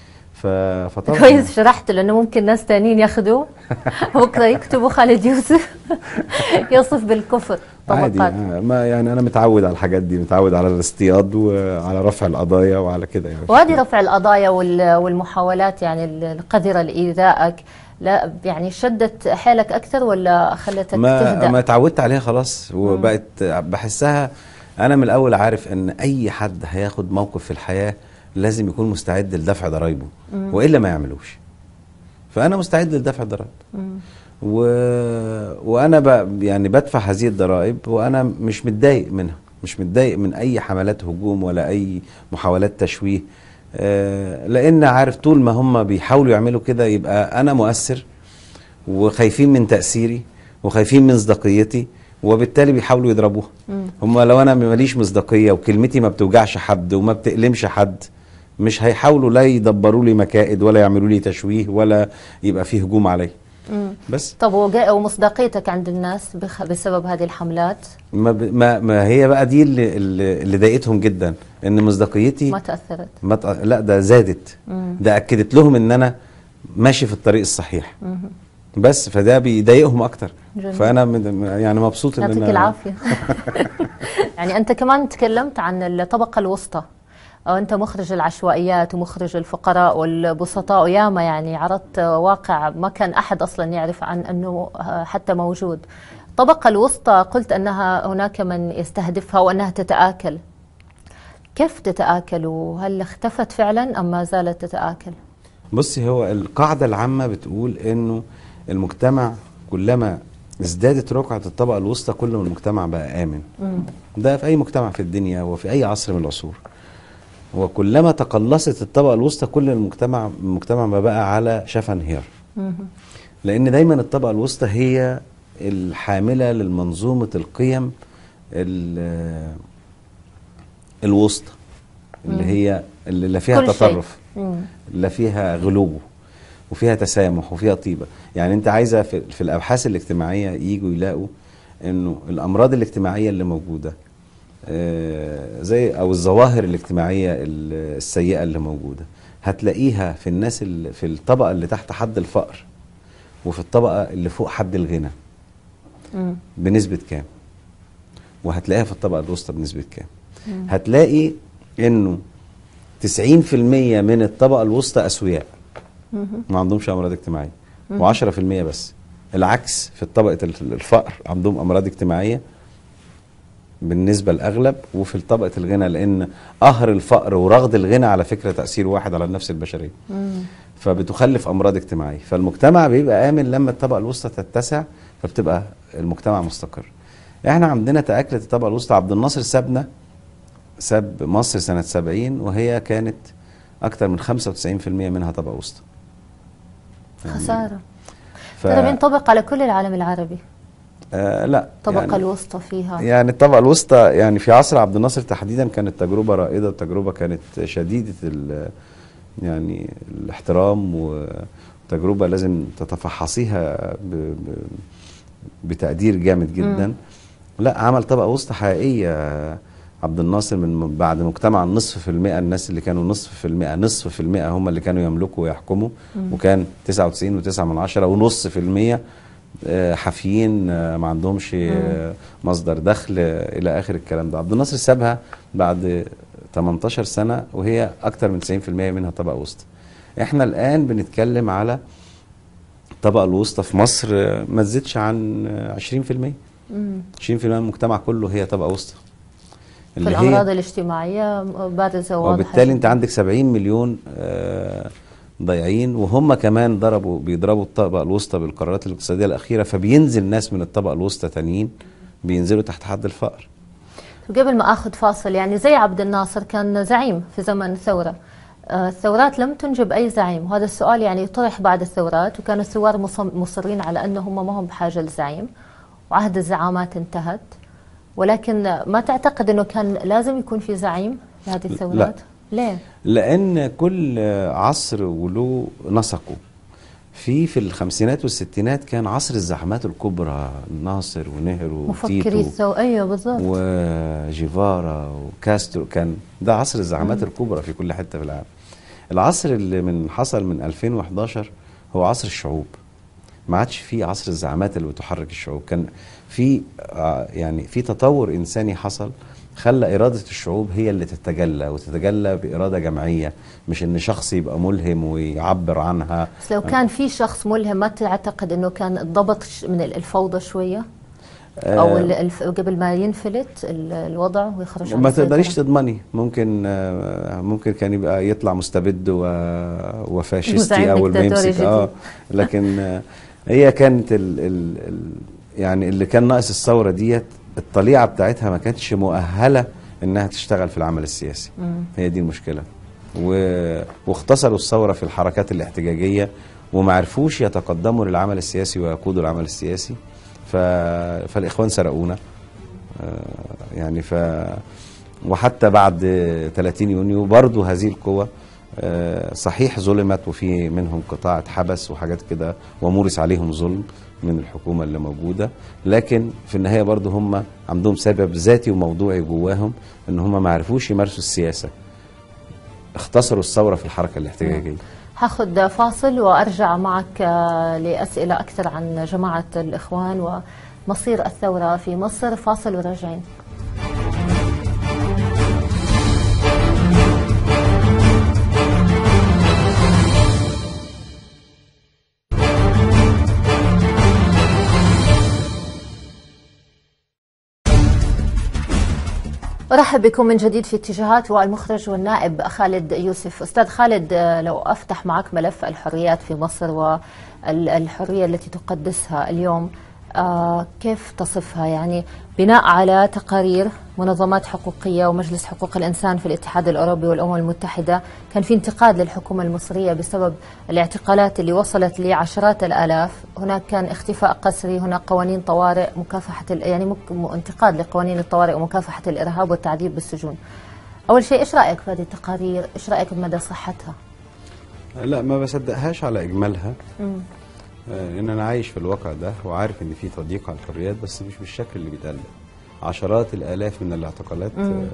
فطبعا كويس شرحت لانه ممكن ناس تانيين ياخذوا بكره يكتبوا خالد يوسف يصف بالكفر طبقات عادي آه، ما يعني انا متعود على الحاجات دي متعود على الاصطياد وعلى رفع القضايا وعلى كده يعني وادي رفع القضايا والمحاولات يعني القذره لايذائك لا يعني شدت حالك اكثر ولا خلتك ما تهدأ؟ ما اتعودت عليها خلاص وبقت بحسها انا من الاول عارف ان اي حد هياخد موقف في الحياه لازم يكون مستعد لدفع ضرايبه والا ما يعملوش فانا مستعد لدفع الضرايب و... وانا ب... يعني بدفع هذه الضرائب وانا مش متضايق منها مش متضايق من اي حملات هجوم ولا اي محاولات تشويه آه، لان عارف طول ما هم بيحاولوا يعملوا كده يبقى انا مؤثر وخايفين من تاثيري وخايفين من مصداقيتي وبالتالي بيحاولوا يضربوها هم لو انا ماليش مصداقيه وكلمتي ما بتوجعش حد وما بتألمش حد مش هيحاولوا لا يدبروا لي مكائد ولا يعملوا لي تشويه ولا يبقى فيه هجوم علي بس طب ومصداقيتك عند الناس بسبب هذه الحملات ما, ما, ما هي بقى دي اللي, اللي ضايقتهم جدا ان مصداقيتي ما تاثرت ما تأ... لا ده زادت مم. ده اكدت لهم ان انا ماشي في الطريق الصحيح مم. بس فده بيضايقهم اكتر جميل. فانا من يعني مبسوط ان انا يعطيك العافيه يعني انت كمان تكلمت عن الطبقه الوسطى وانت مخرج العشوائيات ومخرج الفقراء والبسطاء وياما يعني عرضت واقع ما كان احد اصلا يعرف عن انه آه، حتى موجود الطبقه الوسطى قلت انها هناك من يستهدفها وانها تتآكل كيف تتآكل وهل اختفت فعلا ام ما زالت تتآكل بصي هو القاعده العامه بتقول انه المجتمع كلما ازدادت رقعة الطبقة الوسطى كل ما المجتمع بقى آمن م. ده في أي مجتمع في الدنيا وفي أي عصر من العصور وكلما تقلصت الطبقه الوسطى كل المجتمع المجتمع ما بقى على شفا انهيار لان دايما الطبقه الوسطى هي الحامله للمنظومه القيم الوسطى اللي هي اللي لا فيها تطرف لا فيها غلو وفيها تسامح وفيها طيبه يعني انت عايزه في, في الابحاث الاجتماعيه يجوا يلاقوا انه الامراض الاجتماعيه اللي موجوده آه، زي او الظواهر الاجتماعيه السيئه اللي موجوده هتلاقيها في الناس اللي في الطبقه اللي تحت حد الفقر وفي الطبقه اللي فوق حد الغنى بنسبه كام وهتلاقيها في الطبقه الوسطى بنسبه كام هتلاقي انه 90% من الطبقه الوسطى اسوياء ما عندهمش امراض اجتماعيه و10% بس العكس في طبقه الفقر عندهم امراض اجتماعيه بالنسبة الأغلب وفي طبقة الغنى لأن قهر الفقر ورغد الغنى على فكرة تأثير واحد على النفس البشرية فبتخلف أمراض اجتماعية فالمجتمع بيبقى آمن لما الطبقة الوسطى تتسع فبتبقى المجتمع مستقر احنا عندنا تأكلة الطبقة الوسطى عبد الناصر سابنا ساب مصر سنة 70 وهي كانت أكثر من 95% منها طبقة وسطى يعني خسارة ف... ترى بينطبق على كل العالم العربي آه لا الطبقه يعني الوسطى فيها يعني الطبقه الوسطى يعني في عصر عبد الناصر تحديدا كانت تجربه رائده وتجربه كانت شديده الـ يعني الاحترام وتجربه لازم تتفحصيها بتقدير جامد جدا م. لا عمل طبقه وسطى حقيقيه عبد الناصر من بعد مجتمع النصف في المئة الناس اللي كانوا نصف في المئة نصف في المئة هم اللي كانوا يملكوا ويحكموا م. وكان 99.9 ونص في المية آه، حافيين آه، ما عندهمش آه، مصدر دخل الى اخر الكلام ده عبد الناصر سابها بعد 18 سنه وهي اكتر من 90% منها طبقه وسطى احنا الان بنتكلم على الطبقه الوسطى في مصر ما تزيدش عن 20% 20% من المجتمع كله هي طبقه وسطى في الامراض الاجتماعيه بعد واضحه وبالتالي انت عندك 70 مليون آه ضايعين وهم كمان ضربوا بيضربوا الطبقه الوسطى بالقرارات الاقتصاديه الاخيره فبينزل ناس من الطبقه الوسطى تانيين بينزلوا تحت حد الفقر قبل ما اخذ فاصل يعني زي عبد الناصر كان زعيم في زمن الثوره آه، الثورات لم تنجب أي زعيم وهذا السؤال يعني طرح بعد الثورات وكان الثوار مصرين على أنهم ما هم بحاجة لزعيم وعهد الزعامات انتهت ولكن ما تعتقد أنه كان لازم يكون في زعيم لهذه الثورات؟ لا لأن كل عصر وله نسقه في في الخمسينات والستينات كان عصر الزحمات الكبرى ناصر ونهرو مفكري الثوئيه أيوة، بالظبط وجيفارا وكاسترو كان ده عصر الزحمات مم. الكبرى في كل حته في العالم العصر اللي من حصل من 2011 هو عصر الشعوب ما عادش في عصر الزعامات اللي بتحرك الشعوب كان في آه، يعني في تطور انساني حصل خلى إرادة الشعوب هي اللي تتجلى وتتجلى بإرادة جمعية مش إن شخص يبقى ملهم ويعبر عنها بس لو كان في شخص ملهم ما تعتقد إنه كان ضبط من الفوضى شوية؟ آه، او قبل ما ينفلت الوضع ويخرج ما تقدريش تضمني ممكن آه، ممكن كان يبقى يطلع مستبد وفاشستي أو ما يمسك اه لكن آه، هي كانت الـ الـ يعني اللي كان ناقص الثوره ديت الطليعه بتاعتها ما كانتش مؤهله انها تشتغل في العمل السياسي مم. هي دي المشكله و... واختصروا الثوره في الحركات الاحتجاجيه وما عرفوش يتقدموا للعمل السياسي ويقودوا العمل السياسي ف... فالاخوان سرقونا آه، يعني ف وحتى بعد 30 يونيو برضه هذه القوى آه، صحيح ظلمت وفي منهم قطاع اتحبس وحاجات كده ومورس عليهم ظلم من الحكومة اللي موجودة لكن في النهاية برضه هم عندهم سبب ذاتي وموضوعي جواهم ان هم ما عرفوش يمارسوا السياسة اختصروا الثورة في الحركة الاحتجاجية نعم. هاخد فاصل وارجع معك آه، لاسئله اكثر عن جماعه الاخوان ومصير الثوره في مصر فاصل وراجعين أرحب بكم من جديد في اتجاهات والمخرج والنائب خالد يوسف أستاذ خالد لو أفتح معك ملف الحريات في مصر والحرية التي تقدسها اليوم آه، كيف تصفها يعني بناء على تقارير منظمات حقوقية ومجلس حقوق الإنسان في الاتحاد الأوروبي والأمم المتحدة كان في انتقاد للحكومة المصرية بسبب الاعتقالات اللي وصلت لعشرات الآلاف هناك كان اختفاء قسري هناك قوانين طوارئ مكافحة يعني انتقاد لقوانين الطوارئ ومكافحة الإرهاب والتعذيب بالسجون أول شيء إيش رأيك في هذه التقارير إيش رأيك بمدى صحتها لا ما بصدقهاش على إجمالها آه، ان انا عايش في الواقع ده وعارف ان في تضييق على الحريات بس مش بالشكل اللي بيتقال عشرات الالاف من الاعتقالات آه،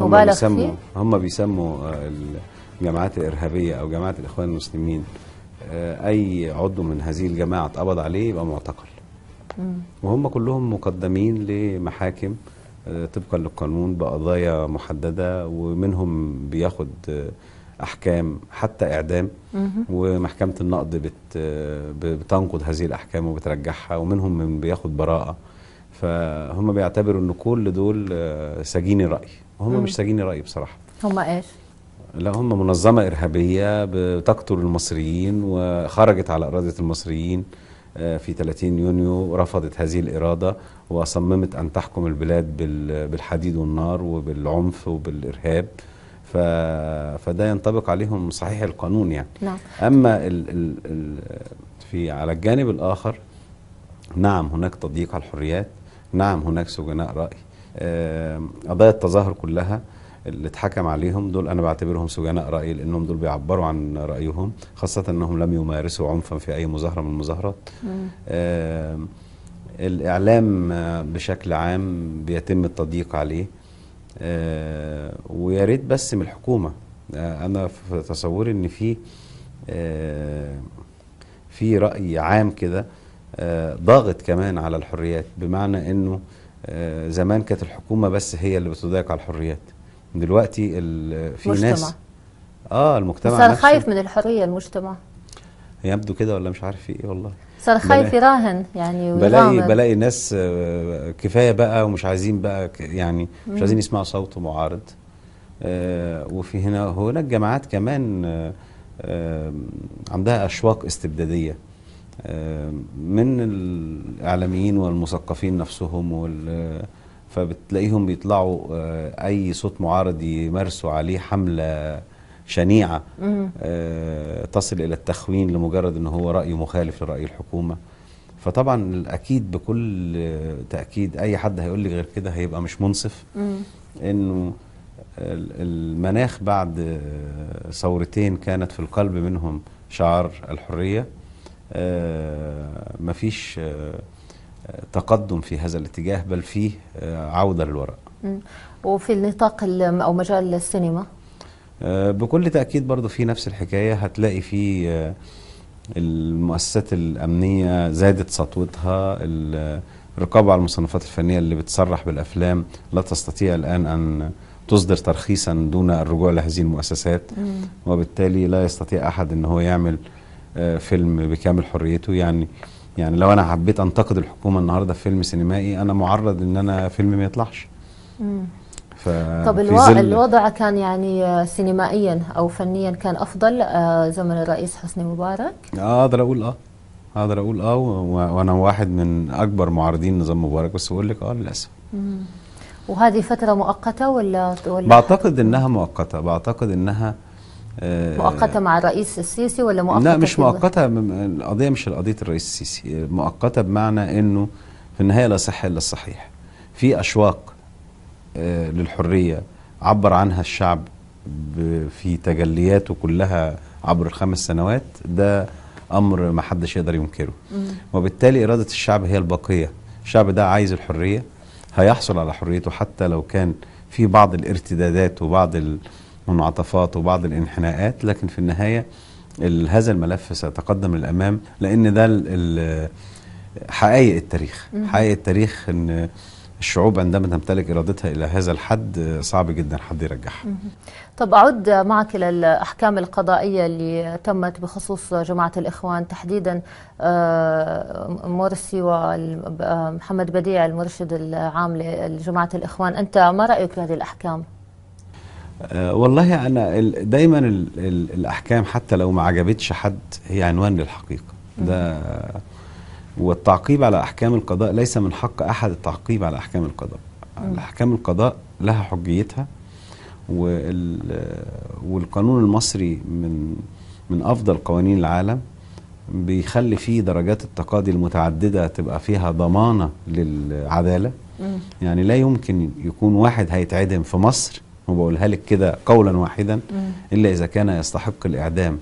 هم بيسموا هم آه، بيسموا الجماعات الارهابيه او جماعه الاخوان المسلمين اي عضو من هذه الجماعه اتقبض عليه يبقى معتقل وهم كلهم مقدمين لمحاكم طبقا للقانون بقضايا محدده ومنهم بياخد احكام حتى اعدام ومحكمه النقد بت بتنقض هذه الاحكام وبترجعها ومنهم من بياخد براءه فهم بيعتبروا ان كل دول آه، سجيني راي وهم مش سجيني راي بصراحه هم ايش لا هم منظمه ارهابيه بتقتل المصريين وخرجت على اراده المصريين آه، في 30 يونيو رفضت هذه الإرادة وصممت أن تحكم البلاد بالحديد والنار وبالعنف وبالإرهاب فده ينطبق عليهم صحيح القانون يعني نعم. أما ال... ال... ال... في على الجانب الآخر نعم هناك تضييق على الحريات نعم هناك سجناء رأي قضايا التظاهر كلها اللي اتحكم عليهم دول انا بعتبرهم سجناء راي لانهم دول بيعبروا عن رايهم خاصه انهم لم يمارسوا عنفا في اي مظاهره من المظاهرات الاعلام بشكل عام بيتم التضييق عليه آه، ويا ريت بس من الحكومه آه، انا في تصوري ان في آه، في راي عام كده ضاغط كمان على الحريات بمعنى انه زمان كانت الحكومه بس هي اللي بتضايق على الحريات دلوقتي في مجتمع. ناس اه المجتمع بس انا خايف من الحريه المجتمع يبدو كده ولا مش عارف ايه والله صار خايف يراهن يعني بلاقي بلاقي ناس آه، كفايه بقى ومش عايزين بقى يعني مش عايزين يسمعوا صوت معارض آه، وفي هنا هناك جماعات كمان آه، عندها اشواق استبداديه من الاعلاميين والمثقفين نفسهم وال فبتلاقيهم بيطلعوا اي صوت معارض يمارسوا عليه حمله شنيعة آه، تصل إلى التخوين لمجرد أنه هو رأي مخالف لرأي الحكومة فطبعا الأكيد بكل تأكيد أي حد هيقول لي غير كده هيبقى مش منصف أنه المناخ بعد ثورتين كانت في القلب منهم شعار الحرية آه، مفيش آه، تقدم في هذا الاتجاه بل فيه عودة للوراء وفي النطاق أو مجال السينما آه، بكل تأكيد برضو في نفس الحكاية هتلاقي في آه، المؤسسات الأمنية زادت سطوتها الرقابة آه، على المصنفات الفنية اللي بتصرح بالأفلام لا تستطيع الآن أن تصدر ترخيصا دون الرجوع لهذه المؤسسات وبالتالي لا يستطيع أحد أن هو يعمل فيلم بكامل حريته يعني يعني لو أنا حبيت أنتقد الحكومة النهاردة في فيلم سينمائي أنا معرض أن أنا فيلم ما يطلعش مم. طب الوضع كان يعني آه، سينمائيا او فنيا كان افضل آه، زمن الرئيس حسني مبارك؟ آه، اقدر اقول اه اقدر اقول اه وانا واحد من اكبر معارضين نظام مبارك بس بقول لك اه للاسف. وهذه فترة مؤقتة ولا ولا بعتقد انها مؤقتة، بعتقد انها مؤقتة مع الرئيس السيسي ولا مؤقتة؟ لا مش مؤقتة القضية مش قضية الرئيس السيسي، مؤقتة بمعنى انه في النهاية لا صح الا الصحيح. في اشواق آه، للحرية عبر عنها الشعب في تجلياته كلها عبر الخمس سنوات ده أمر ما حدش يقدر ينكره وبالتالي إرادة الشعب هي البقية الشعب ده عايز الحرية هيحصل على حريته حتى لو كان في بعض الارتدادات وبعض المنعطفات وبعض الانحناءات لكن في النهاية هذا الملف سيتقدم للأمام لأن ده حقائق التاريخ حقائق التاريخ أن الشعوب عندما تمتلك إرادتها إلى هذا الحد صعب جدا حد يرجعها طب أعود معك إلى الأحكام القضائية اللي تمت بخصوص جماعة الإخوان تحديدا آه، مرسي ومحمد آه، بديع المرشد العام لجماعة الإخوان أنت ما رأيك بهذه الأحكام؟ آه، والله أنا دايما الأحكام حتى لو ما عجبتش حد هي عنوان للحقيقة ده والتعقيب على أحكام القضاء ليس من حق أحد التعقيب على أحكام القضاء أحكام القضاء لها حجيتها والقانون المصري من من أفضل قوانين العالم بيخلي فيه درجات التقاضي المتعددة تبقى فيها ضمانة للعدالة يعني لا يمكن يكون واحد هيتعدم في مصر وبقولها لك كده قولا واحدا إلا إذا كان يستحق الإعدام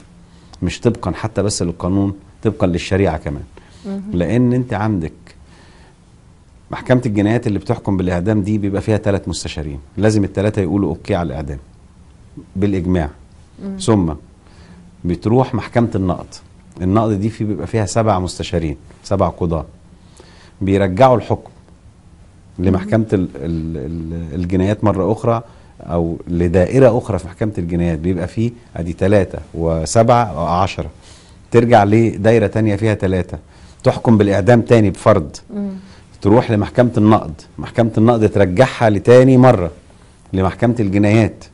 مش طبقا حتى بس للقانون طبقا للشريعة كمان لان انت عندك محكمه الجنايات اللي بتحكم بالاعدام دي بيبقى فيها ثلاث مستشارين لازم الثلاثه يقولوا اوكي على الاعدام بالاجماع ثم بتروح محكمه النقض النقض دي في بيبقى فيها سبع مستشارين سبع قضاه بيرجعوا الحكم لمحكمه الجنايات مره اخرى او لدائره اخرى في محكمه الجنايات بيبقى فيه ادي ثلاثه وسبعه او عشره ترجع لدائره تانية فيها ثلاثه تحكم بالاعدام تاني بفرض تروح لمحكمه النقد محكمه النقد ترجعها لتاني مره لمحكمه الجنايات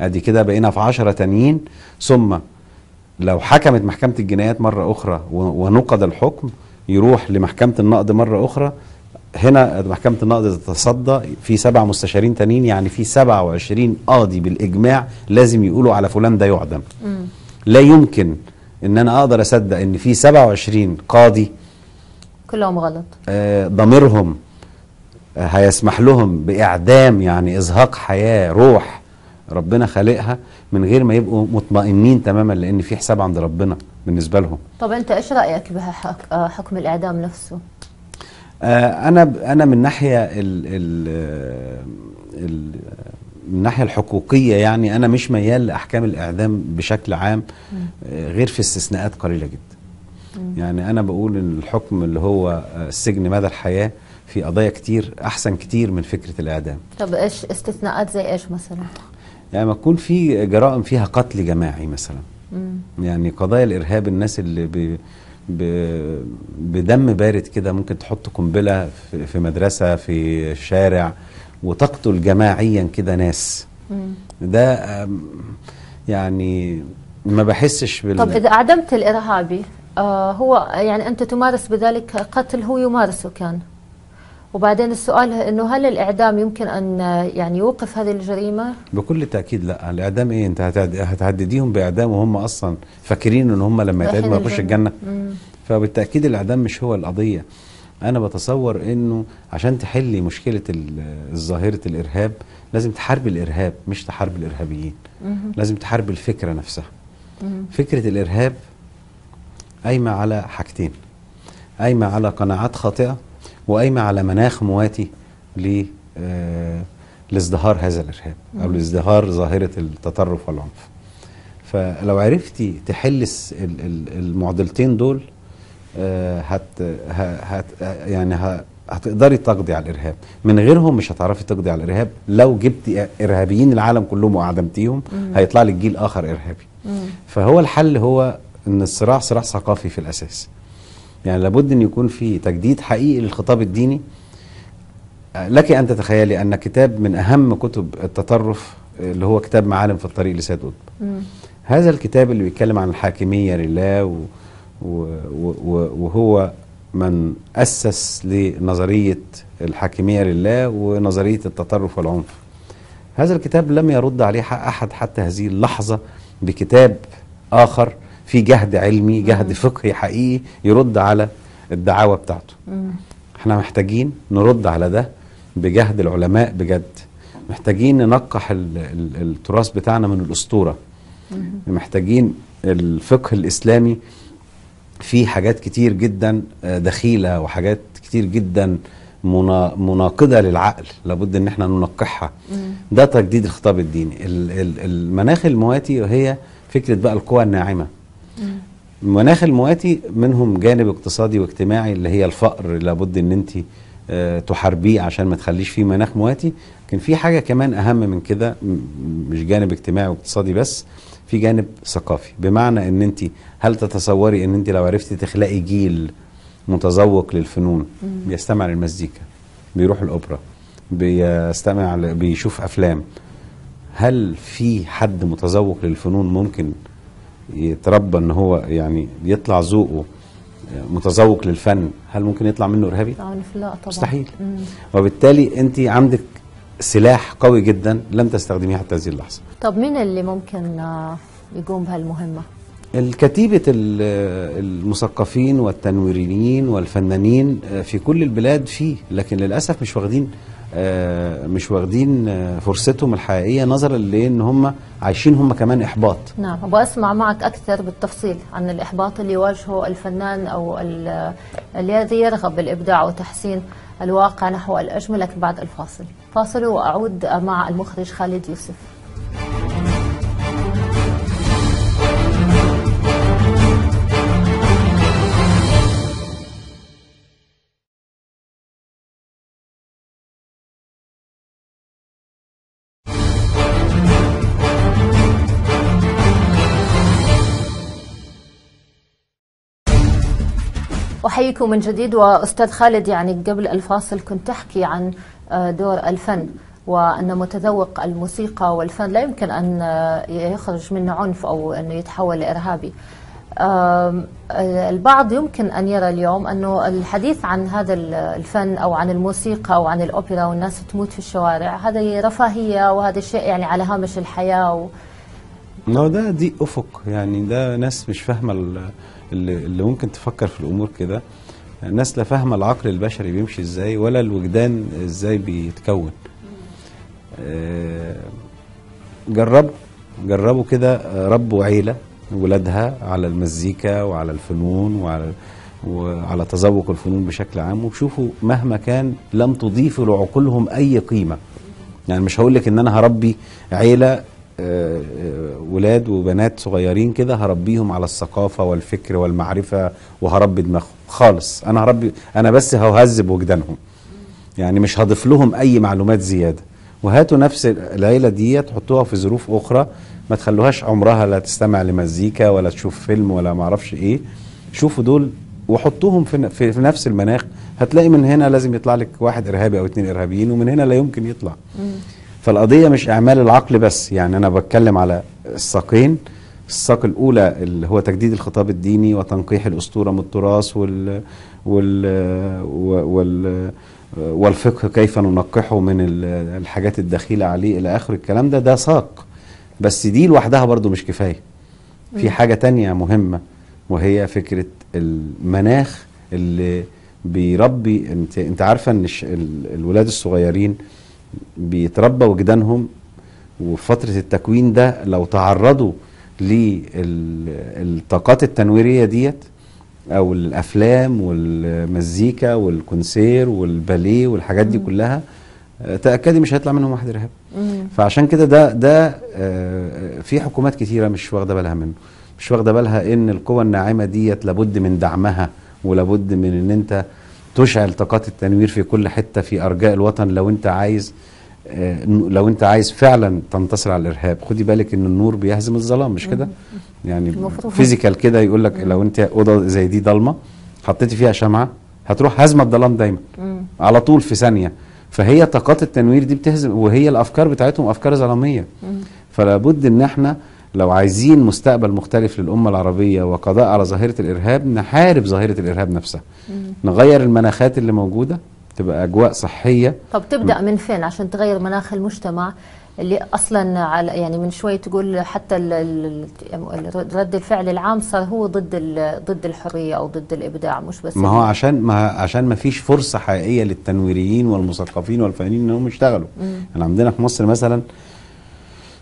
ادي كده بقينا في عشرة تانيين ثم لو حكمت محكمه الجنايات مره اخرى ونقض الحكم يروح لمحكمه النقد مره اخرى هنا محكمة النقد تتصدى في سبع مستشارين تانيين يعني في 27 قاضي بالإجماع لازم يقولوا على فلان ده يعدم لا يمكن ان انا اقدر اصدق ان في 27 قاضي كلهم غلط آه، ضميرهم آه، هيسمح لهم بإعدام يعني إزهاق حياة روح ربنا خالقها من غير ما يبقوا مطمئنين تماما لأن في حساب عند ربنا بالنسبة لهم طب أنت إيش رأيك بحكم آه، الإعدام نفسه؟ أنا أنا من ناحية ال ال ال من الناحيه الحقوقيه يعني انا مش ميال لاحكام الاعدام بشكل عام غير في استثناءات قليله جدا يعني أنا بقول إن الحكم اللي هو آه، السجن مدى الحياة في قضايا كتير أحسن كتير من فكرة الإعدام طب إيش استثناءات زي إيش مثلا؟ يعني ما تكون في جرائم فيها قتل جماعي مثلا مم. يعني قضايا الإرهاب الناس اللي بي بدم بارد كده ممكن تحط قنبله في مدرسه في الشارع وتقتل جماعيا كده ناس مم. ده يعني ما بحسش بال طب اذا اعدمت الارهابي آه، هو يعني أنت تمارس بذلك قتل هو يمارسه كان وبعدين السؤال انه هل الاعدام يمكن ان آه، يعني يوقف هذه الجريمه؟ بكل تاكيد لا، الاعدام ايه؟ انت هتهدديهم باعدام وهم اصلا فاكرين ان هم لما يتعدموا يخشوا الجنه؟ مم. فبالتاكيد الاعدام مش هو القضيه. انا بتصور انه عشان تحلي مشكله ظاهره الارهاب لازم تحارب الارهاب مش تحارب الارهابيين. مم. لازم تحارب الفكره نفسها. مم. فكره الارهاب قايمة على حاجتين قايمة على قناعات خاطئة وقايمة على مناخ مواتي آه، لازدهار هذا الإرهاب أو لازدهار ظاهرة التطرف والعنف فلو عرفتي تحل المعضلتين دول آه، هت هت يعني هتقدري تقضي على الارهاب من غيرهم مش هتعرفي تقضي على الارهاب لو جبت ارهابيين العالم كلهم واعدمتيهم هيطلع لك جيل اخر ارهابي مم. فهو الحل هو ان الصراع صراع ثقافي في الاساس يعني لابد ان يكون في تجديد حقيقي للخطاب الديني لك ان تتخيلي ان كتاب من اهم كتب التطرف اللي هو كتاب معالم في الطريق لسيد قطب هذا الكتاب اللي بيتكلم عن الحاكميه لله و و و وهو من اسس لنظريه الحاكميه لله ونظريه التطرف والعنف هذا الكتاب لم يرد عليه حق احد حتى هذه اللحظه بكتاب اخر في جهد علمي جهد فقهي حقيقي يرد على الدعاوى بتاعته احنا محتاجين نرد على ده بجهد العلماء بجد محتاجين ننقح التراث بتاعنا من الاسطوره محتاجين الفقه الاسلامي فيه حاجات كتير جدا آه، دخيله وحاجات كتير جدا مناقضه للعقل لابد ان احنا ننقحها ده تجديد الخطاب الديني المناخ المواتي هي فكره بقى القوى الناعمه المناخ المواتي منهم جانب اقتصادي واجتماعي اللي هي الفقر لابد ان انت آه، تحاربيه عشان ما تخليش فيه مناخ مواتي لكن في حاجه كمان اهم من كده مش جانب اجتماعي واقتصادي بس في جانب ثقافي بمعنى ان انت هل تتصوري ان انت لو عرفتي تخلقي جيل متذوق للفنون بيستمع للمزيكا بيروح الاوبرا بيستمع بيشوف افلام هل في حد متذوق للفنون ممكن يتربى ان هو يعني يطلع ذوقه متذوق للفن هل ممكن يطلع منه ارهابي؟ لا طبعا مستحيل وبالتالي انت عندك سلاح قوي جدا لم تستخدميه حتى هذه اللحظه. طب مين اللي ممكن آه، يقوم بهالمهمه؟ الكتيبة المثقفين والتنويريين والفنانين آه، في كل البلاد فيه لكن للأسف مش واخدين آه، مش واخدين آه، فرصتهم الحقيقيه نظرا لان هم عايشين هم كمان احباط. نعم ابغى اسمع معك اكثر بالتفصيل عن الاحباط اللي يواجهه الفنان او الذي يرغب بالابداع وتحسين الواقع نحو الاجمل لكن بعد الفاصل. فاصل واعود مع المخرج خالد يوسف. أحييكم من جديد وأستاذ خالد يعني قبل الفاصل كنت تحكي عن آه، دور الفن وأن متذوق الموسيقى والفن لا يمكن أن آه، يخرج منه عنف أو أنه يتحول لإرهابي آه، البعض يمكن أن يرى اليوم أنه الحديث عن هذا الفن أو عن الموسيقى أو عن الأوبرا والناس تموت في الشوارع هذه رفاهية وهذا الشيء يعني على هامش الحياة و... ده دي أفق يعني ده ناس مش فاهمة اللي, اللي ممكن تفكر في الامور كده الناس لا فاهمه العقل البشري بيمشي ازاي ولا الوجدان ازاي بيتكون آه، جربوا جربوا كده ربوا عيله ولادها على المزيكا وعلى الفنون وعلى وعلى تذوق الفنون بشكل عام وشوفوا مهما كان لم تضيف لعقولهم اي قيمه يعني مش هقول لك ان انا هربي عيله آه، آه، ولاد وبنات صغيرين كده هربيهم على الثقافة والفكر والمعرفة وهربي دماغهم خالص أنا هربي أنا بس ههذب وجدانهم يعني مش هضيف لهم أي معلومات زيادة وهاتوا نفس العيلة دي حطوها في ظروف أخرى ما تخلوهاش عمرها لا تستمع لمزيكا ولا تشوف فيلم ولا معرفش إيه شوفوا دول وحطوهم في, في نفس المناخ هتلاقي من هنا لازم يطلع لك واحد إرهابي أو اتنين إرهابيين ومن هنا لا يمكن يطلع فالقضية مش إعمال العقل بس يعني أنا بتكلم على الساقين الساق الأولى اللي هو تجديد الخطاب الديني وتنقيح الأسطورة من التراث وال وال وال والفقه كيف ننقحه من الحاجات الدخيلة عليه إلى آخر الكلام ده ده ساق بس دي لوحدها برضو مش كفاية في حاجة تانية مهمة وهي فكرة المناخ اللي بيربي انت, انت عارفة ان الولاد الصغيرين بيتربى وجدانهم وفي فتره التكوين ده لو تعرضوا للطاقات التنويريه ديت او الافلام والمزيكا والكونسير والباليه والحاجات دي كلها تاكدي مش هيطلع منهم واحد ارهاب فعشان كده ده ده آه، في حكومات كتيره مش واخده بالها منه مش واخده بالها ان القوى الناعمه ديت لابد من دعمها ولابد من ان انت تشعل طاقات التنوير في كل حتة في أرجاء الوطن لو أنت عايز آه، لو انت عايز فعلا تنتصر على الارهاب خدي بالك ان النور بيهزم الظلام مش كده يعني فيزيكال كده يقول لك لو انت اوضه زي دي ضلمه حطيتي فيها شمعه هتروح هزمه الظلام دايما على طول في ثانيه فهي طاقات التنوير دي بتهزم وهي الافكار بتاعتهم افكار ظلاميه فلابد ان احنا لو عايزين مستقبل مختلف للأمة العربية وقضاء على ظاهرة الإرهاب نحارب ظاهرة الإرهاب نفسها نغير المناخات اللي موجودة تبقى أجواء صحية طب تبدأ من فين عشان تغير مناخ المجتمع اللي اصلا على يعني من شوي تقول حتى رد الفعل العام صار هو ضد ضد الحريه او ضد الابداع مش بس ما هو عشان ما عشان ما فيش فرصه حقيقيه للتنويريين والمثقفين والفنانين انهم يشتغلوا احنا يعني عندنا في مصر مثلا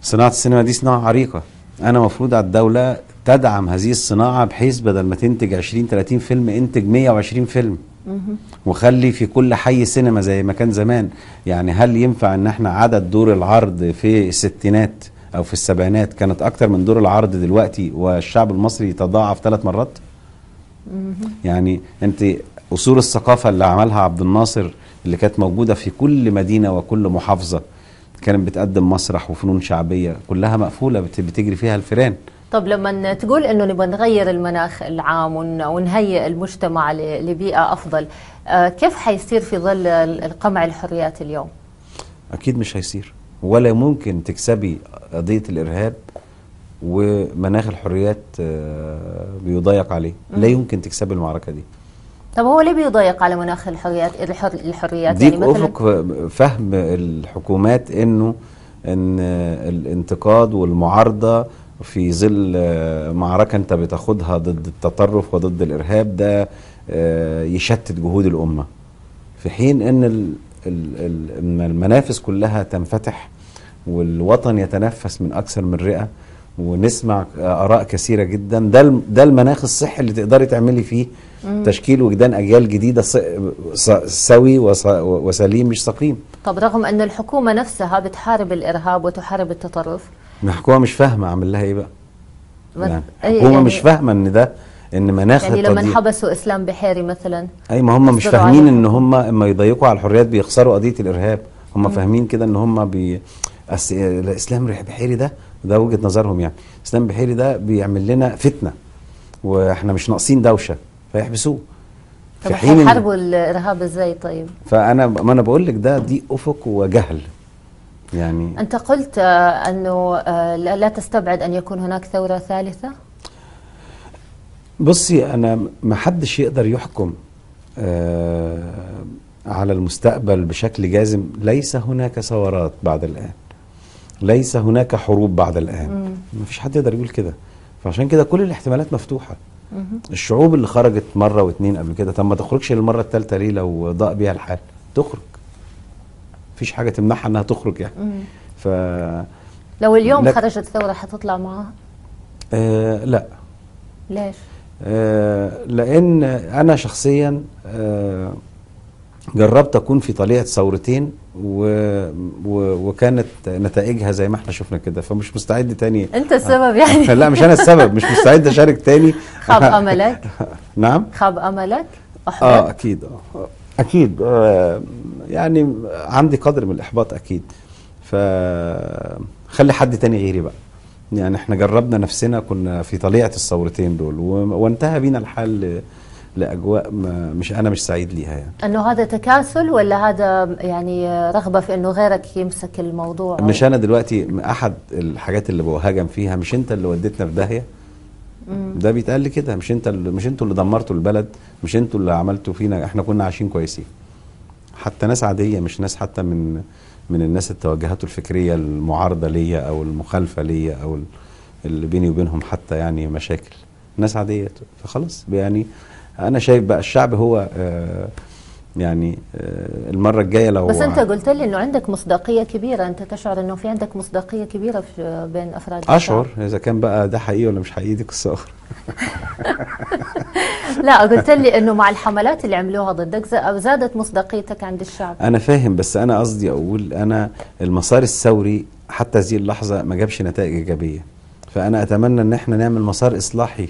صناعه السينما دي صناعه عريقه انا مفروض على الدوله تدعم هذه الصناعه بحيث بدل ما تنتج 20 30 فيلم انتج 120 فيلم وخلي في كل حي سينما زي ما كان زمان يعني هل ينفع ان احنا عدد دور العرض في الستينات او في السبعينات كانت اكتر من دور العرض دلوقتي والشعب المصري تضاعف ثلاث مرات يعني انت اصول الثقافه اللي عملها عبد الناصر اللي كانت موجوده في كل مدينه وكل محافظه كانت بتقدم مسرح وفنون شعبيه كلها مقفوله بتجري فيها الفيران طب لما تقول انه نبغى نغير المناخ العام ونهيئ المجتمع لبيئه افضل آه، كيف حيصير في ظل القمع الحريات اليوم اكيد مش هيصير ولا ممكن تكسبي قضيه الارهاب ومناخ الحريات آه، بيضايق عليه لا يمكن تكسبي المعركه دي طب هو ليه بيضايق على مناخ الحريات الحر الحريات دي يعني افق فهم الحكومات انه ان الانتقاد والمعارضه في ظل معركه انت بتاخدها ضد التطرف وضد الارهاب ده آه، يشتت جهود الامه في حين ان المنافس كلها تنفتح والوطن يتنفس من اكثر من رئه ونسمع اراء كثيره جدا ده ده المناخ الصحي اللي تقدري تعملي فيه مم. تشكيل وجدان اجيال جديده سوي وسليم مش سقيم طب رغم ان الحكومه نفسها بتحارب الارهاب وتحارب التطرف الحكومه مش فاهمه اعمل لها ايه بقى يعني الحكومه يعني مش فاهمه ان ده ان مناخ يعني لما حبسوا اسلام بحيري مثلا اي ما هم مش فاهمين ان هم اما يضيقوا على الحريات بيخسروا قضيه الارهاب هم مم. فاهمين كده ان هم بي أس... الاسلام بحيري ده ده وجهه نظرهم يعني اسلام بحيري ده بيعمل لنا فتنه واحنا مش ناقصين دوشه فيحبسوه طب هيحاربوا الارهاب ازاي طيب؟ فانا ما انا بقول لك ده دي افق وجهل يعني انت قلت آه، انه آه، لا تستبعد ان يكون هناك ثوره ثالثه؟ بصي انا ما حدش يقدر يحكم آه، على المستقبل بشكل جازم ليس هناك ثورات بعد الان ليس هناك حروب بعد الان ما فيش حد يقدر يقول كده فعشان كده كل الاحتمالات مفتوحه الشعوب اللي خرجت مره واثنين قبل كده طب ما تخرجش للمره الثالثه ليه لو ضاق بيها الحال تخرج مفيش حاجه تمنعها انها تخرج يعني ف لو اليوم خرجت ثوره هتطلع معاها آه لا ليش آه لان انا شخصيا آه جربت اكون في طليعه ثورتين و... و... وكانت نتائجها زي ما احنا شفنا كده فمش مستعد تاني انت السبب يعني لا مش انا السبب مش مستعد اشارك تاني خاب املك نعم خاب املك اه اكيد اه اكيد آه يعني عندي قدر من الاحباط اكيد فخلي حد تاني غيري بقى يعني احنا جربنا نفسنا كنا في طليعه الثورتين دول و... وانتهى بينا الحال لاجواء ما مش انا مش سعيد ليها يعني انه هذا تكاسل ولا هذا يعني رغبه في انه غيرك يمسك الموضوع مش انا دلوقتي احد الحاجات اللي بهاجم فيها مش انت اللي وديتنا في داهيه ده بيتقال لي كده مش انت اللي مش انتوا اللي دمرتوا البلد مش انتوا اللي عملتوا فينا احنا كنا عايشين كويسين حتى ناس عاديه مش ناس حتى من من الناس التوجهات الفكريه المعارضه ليا او المخالفه ليا او اللي بيني وبينهم حتى يعني مشاكل ناس عاديه فخلاص يعني انا شايف بقى الشعب هو آه، يعني آه، المره الجايه لو بس انت قلت لي انه عندك مصداقيه كبيره انت تشعر انه في عندك مصداقيه كبيره في بين افراد اشعر اذا كان بقى ده حقيقي ولا مش حقيقي دي قصه اخرى لا قلت لي انه مع الحملات اللي عملوها ضدك زادت مصداقيتك عند الشعب انا فاهم بس انا قصدي اقول انا المسار الثوري حتى هذه اللحظه ما جابش نتائج ايجابيه فانا اتمنى ان احنا نعمل مسار اصلاحي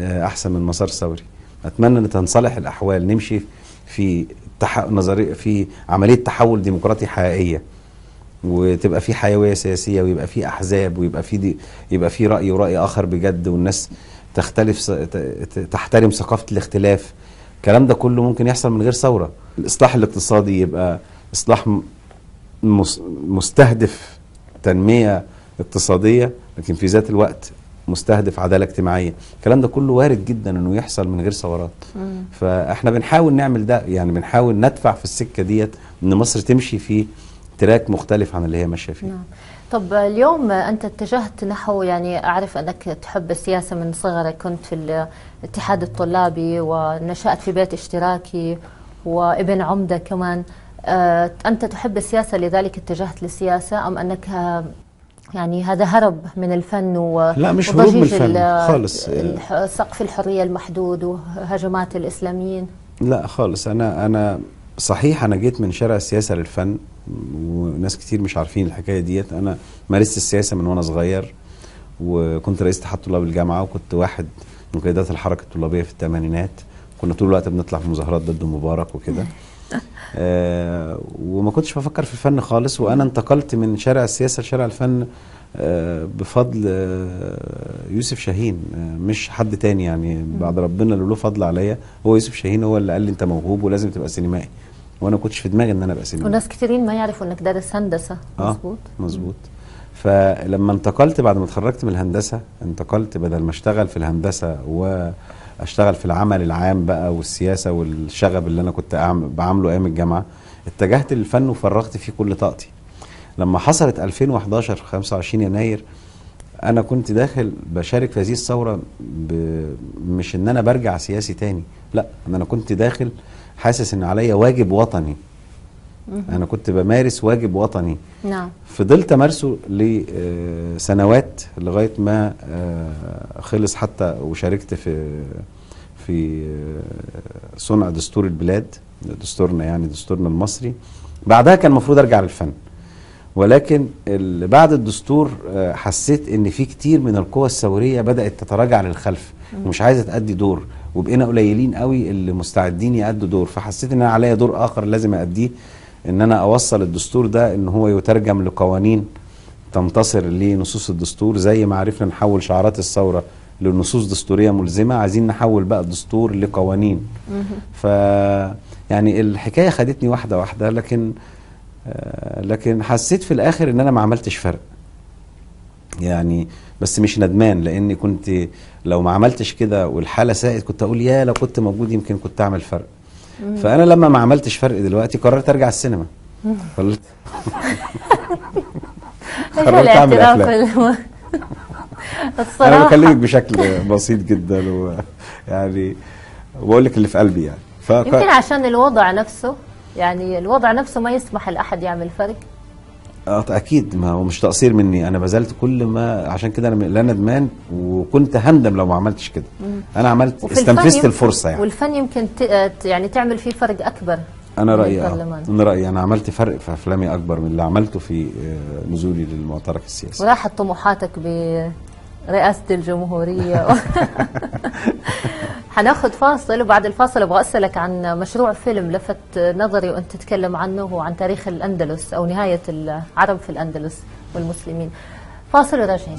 آه، احسن من مسار ثوري أتمنى أن تنصلح الأحوال نمشي في تح... نظري... في عملية تحول ديمقراطي حقيقية وتبقى في حيوية سياسية ويبقى في أحزاب ويبقى في دي... يبقى في رأي ورأي آخر بجد والناس تختلف تحترم ثقافة الاختلاف الكلام ده كله ممكن يحصل من غير ثورة الإصلاح الاقتصادي يبقى إصلاح مستهدف تنمية اقتصادية لكن في ذات الوقت مستهدف عداله اجتماعيه الكلام ده كله وارد جدا انه يحصل من غير ثورات فاحنا بنحاول نعمل ده يعني بنحاول ندفع في السكه ديت ان مصر تمشي في تراك مختلف عن اللي هي ماشيه فيه نعم. طب اليوم انت اتجهت نحو يعني اعرف انك تحب السياسه من صغرك كنت في الاتحاد الطلابي ونشات في بيت اشتراكي وابن عمده كمان أه، انت تحب السياسه لذلك اتجهت للسياسه ام انك يعني هذا هرب من الفن و لا مش هروب من الفن خالص سقف الحريه المحدود وهجمات الاسلاميين لا خالص انا انا صحيح انا جيت من شارع السياسه للفن وناس كتير مش عارفين الحكايه ديت انا مارست السياسه من وانا صغير وكنت رئيس اتحاد طلاب الجامعه وكنت واحد من قيادات الحركه الطلابيه في الثمانينات كنا طول الوقت بنطلع في مظاهرات ضد مبارك وكده آه، وما كنتش بفكر في الفن خالص وانا انتقلت من شارع السياسه لشارع الفن آه، بفضل آه، يوسف شاهين مش حد تاني يعني بعد ربنا اللي له فضل عليا هو يوسف شاهين هو اللي قال لي انت موهوب ولازم تبقى سينمائي وانا ما كنتش في دماغي ان انا ابقى سينمائي وناس كتيرين ما يعرفوا انك دارس هندسه مظبوط آه مظبوط فلما انتقلت بعد ما اتخرجت من الهندسه انتقلت بدل ما اشتغل في الهندسه و اشتغل في العمل العام بقى والسياسه والشغب اللي انا كنت بعمله ايام الجامعه اتجهت للفن وفرغت فيه كل طاقتي لما حصلت 2011 25 يناير انا كنت داخل بشارك في هذه الثوره مش ان انا برجع سياسي تاني لا انا كنت داخل حاسس ان عليا واجب وطني انا كنت بمارس واجب وطني نعم فضلت امارسه لسنوات آه، لغايه ما آه، خلص حتى وشاركت في في آه، صنع دستور البلاد دستورنا يعني دستورنا المصري بعدها كان المفروض ارجع للفن ولكن بعد الدستور حسيت ان في كتير من القوى الثوريه بدات تتراجع للخلف ومش عايزه تأدي دور وبقينا قليلين قوي اللي مستعدين يأدوا دور فحسيت ان انا عليا دور اخر لازم أأديه ان انا اوصل الدستور ده ان هو يترجم لقوانين تنتصر لنصوص الدستور زي ما عرفنا نحول شعارات الثوره لنصوص دستوريه ملزمه عايزين نحول بقى الدستور لقوانين ف يعني الحكايه خدتني واحده واحده لكن آه، لكن حسيت في الاخر ان انا ما عملتش فرق يعني بس مش ندمان لاني كنت لو ما عملتش كده والحاله ساءت كنت اقول يا لو كنت موجود يمكن كنت اعمل فرق فانا لما ما عملتش فرق دلوقتي قررت ارجع السينما قررت قررت اعمل افلام الصراحه انا بكلمك بشكل بسيط جدا ويعني بقول لك اللي في قلبي يعني فك... يمكن عشان الوضع نفسه يعني الوضع نفسه ما يسمح لاحد يعمل فرق آه، اكيد ما هو مش تقصير مني انا بذلت كل ما عشان كده انا لا ندمان وكنت هندم لو ما عملتش كده انا عملت استنفذت الفرصه يعني والفن يمكن آه، يعني تعمل فيه فرق اكبر انا رايي آه، انا رايي انا عملت فرق في افلامي اكبر من اللي عملته في نزولي للمعترك السياسي وراحت طموحاتك ب رئاسة الجمهورية هناخد فاصل وبعد الفاصل ابغى اسالك عن مشروع فيلم لفت نظري وانت تتكلم عنه وعن تاريخ الاندلس او نهايه العرب في الاندلس والمسلمين فاصل وراجعين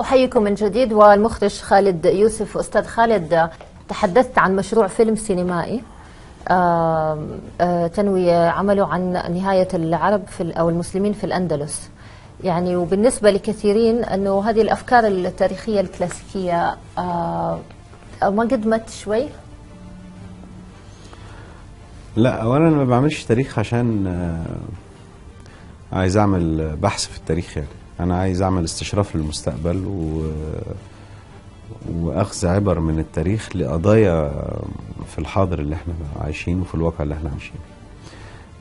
أحييكم من جديد والمخرج خالد يوسف أستاذ خالد تحدثت عن مشروع فيلم سينمائي تنوي عمله عن نهاية العرب في أو المسلمين في الأندلس يعني وبالنسبة لكثيرين أنه هذه الأفكار التاريخية الكلاسيكية ما قدمت شوي لا أولا ما بعملش تاريخ عشان عايز أعمل بحث في التاريخ يعني أنا عايز أعمل استشراف للمستقبل و واخذ عبر من التاريخ لقضايا في الحاضر اللي احنا عايشينه وفي الواقع اللي احنا عايشينه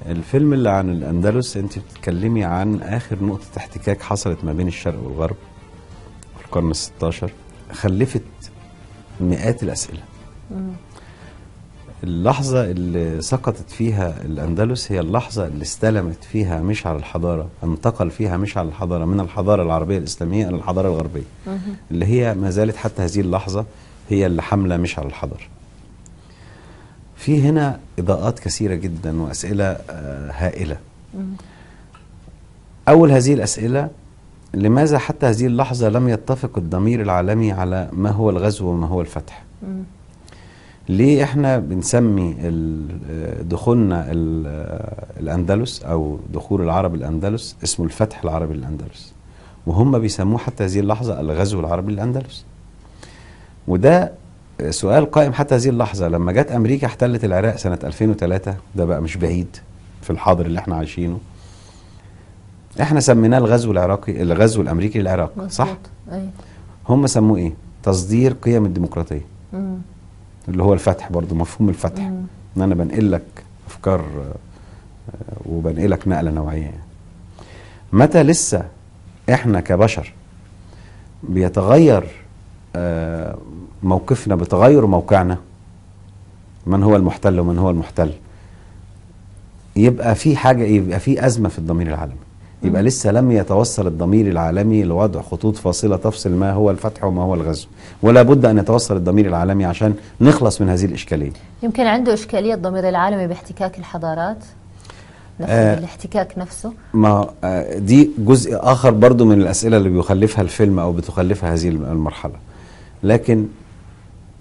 الفيلم اللي عن الاندلس انت بتتكلمي عن اخر نقطه احتكاك حصلت ما بين الشرق والغرب في القرن ال 16 خلفت مئات الاسئله اللحظة اللي سقطت فيها الأندلس هي اللحظة اللي استلمت فيها مشعل الحضارة انتقل فيها مشعل الحضارة من الحضارة العربية الإسلامية إلى الحضارة الغربية اللي هي ما زالت حتى هذه اللحظة هي اللي حاملة مشعل الحضارة في هنا إضاءات كثيرة جدا وأسئلة آه، هائلة أول هذه الأسئلة لماذا حتى هذه اللحظة لم يتفق الضمير العالمي على ما هو الغزو وما هو الفتح؟ ليه احنا بنسمي دخولنا الاندلس او دخول العرب الاندلس اسمه الفتح العربي للاندلس وهم بيسموه حتى هذه اللحظه الغزو العربي للاندلس وده سؤال قائم حتى هذه اللحظه لما جت امريكا احتلت العراق سنه 2003 ده بقى مش بعيد في الحاضر اللي احنا عايشينه احنا سميناه الغزو العراقي الغزو الامريكي للعراق صح؟ أيوة. هم سموه ايه؟ تصدير قيم الديمقراطيه اللي هو الفتح برضو مفهوم الفتح ان انا بنقل لك افكار آه، وبنقلك نقله نوعيه متى لسه احنا كبشر بيتغير آه، موقفنا بتغير موقعنا من هو المحتل ومن هو المحتل يبقى في حاجه يبقى في ازمه في الضمير العالمي يبقى لسه لم يتوصل الضمير العالمي لوضع خطوط فاصلة تفصل ما هو الفتح وما هو الغزو ولا بد أن يتوصل الضمير العالمي عشان نخلص من هذه الإشكالية يمكن عنده إشكالية الضمير العالمي باحتكاك الحضارات آه الاحتكاك نفسه ما آه دي جزء آخر برضو من الأسئلة اللي بيخلفها الفيلم أو بتخلفها هذه المرحلة لكن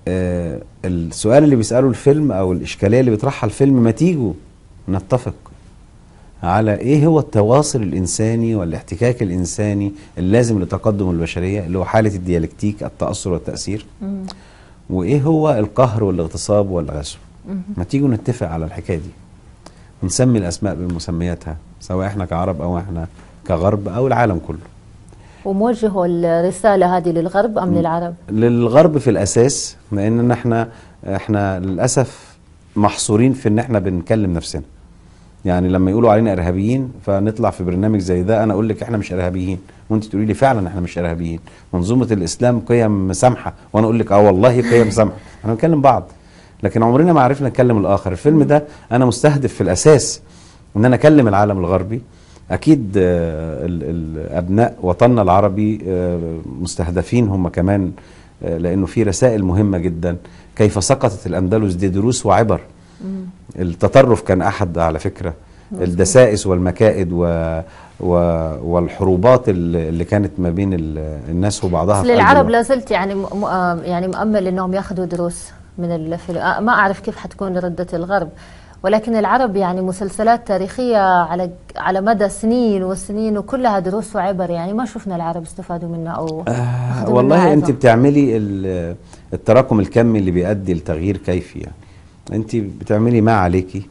آه السؤال اللي بيسأله الفيلم أو الإشكالية اللي بيطرحها الفيلم ما تيجوا نتفق على ايه هو التواصل الانساني والاحتكاك الانساني اللازم لتقدم البشريه اللي هو حاله الديالكتيك التاثر والتاثير مم. وايه هو القهر والاغتصاب والغزو ما تيجوا نتفق على الحكايه دي ونسمي الاسماء بمسمياتها سواء احنا كعرب او احنا كغرب او العالم كله وموجهوا الرساله هذه للغرب ام للعرب للغرب في الاساس لان احنا احنا للاسف محصورين في ان احنا بنكلم نفسنا يعني لما يقولوا علينا ارهابيين فنطلع في برنامج زي ده انا اقول لك احنا مش ارهابيين وانت تقولي لي فعلا احنا مش ارهابيين منظومه الاسلام قيم سامحه وانا اقول لك اه والله قيم سامحه احنا بنتكلم بعض لكن عمرنا ما عرفنا نتكلم الاخر الفيلم ده انا مستهدف في الاساس ان انا اكلم العالم الغربي اكيد آه، الابناء وطننا العربي آه، مستهدفين هم كمان آه، لانه في رسائل مهمه جدا كيف سقطت الاندلس دي دروس وعبر التطرف كان احد على فكره الدسائس والمكائد و و والحروبات اللي كانت ما بين الناس وبعضها في العرب لا زلت يعني آه، يعني مؤمل انهم ياخذوا دروس من آه، ما اعرف كيف حتكون رده الغرب ولكن العرب يعني مسلسلات تاريخيه على على مدى سنين وسنين وكلها دروس وعبر يعني ما شفنا العرب استفادوا منها او آه والله منها انت بتعملي التراكم الكمي اللي بيؤدي لتغيير كيفي يعني انت بتعملي ما عليكي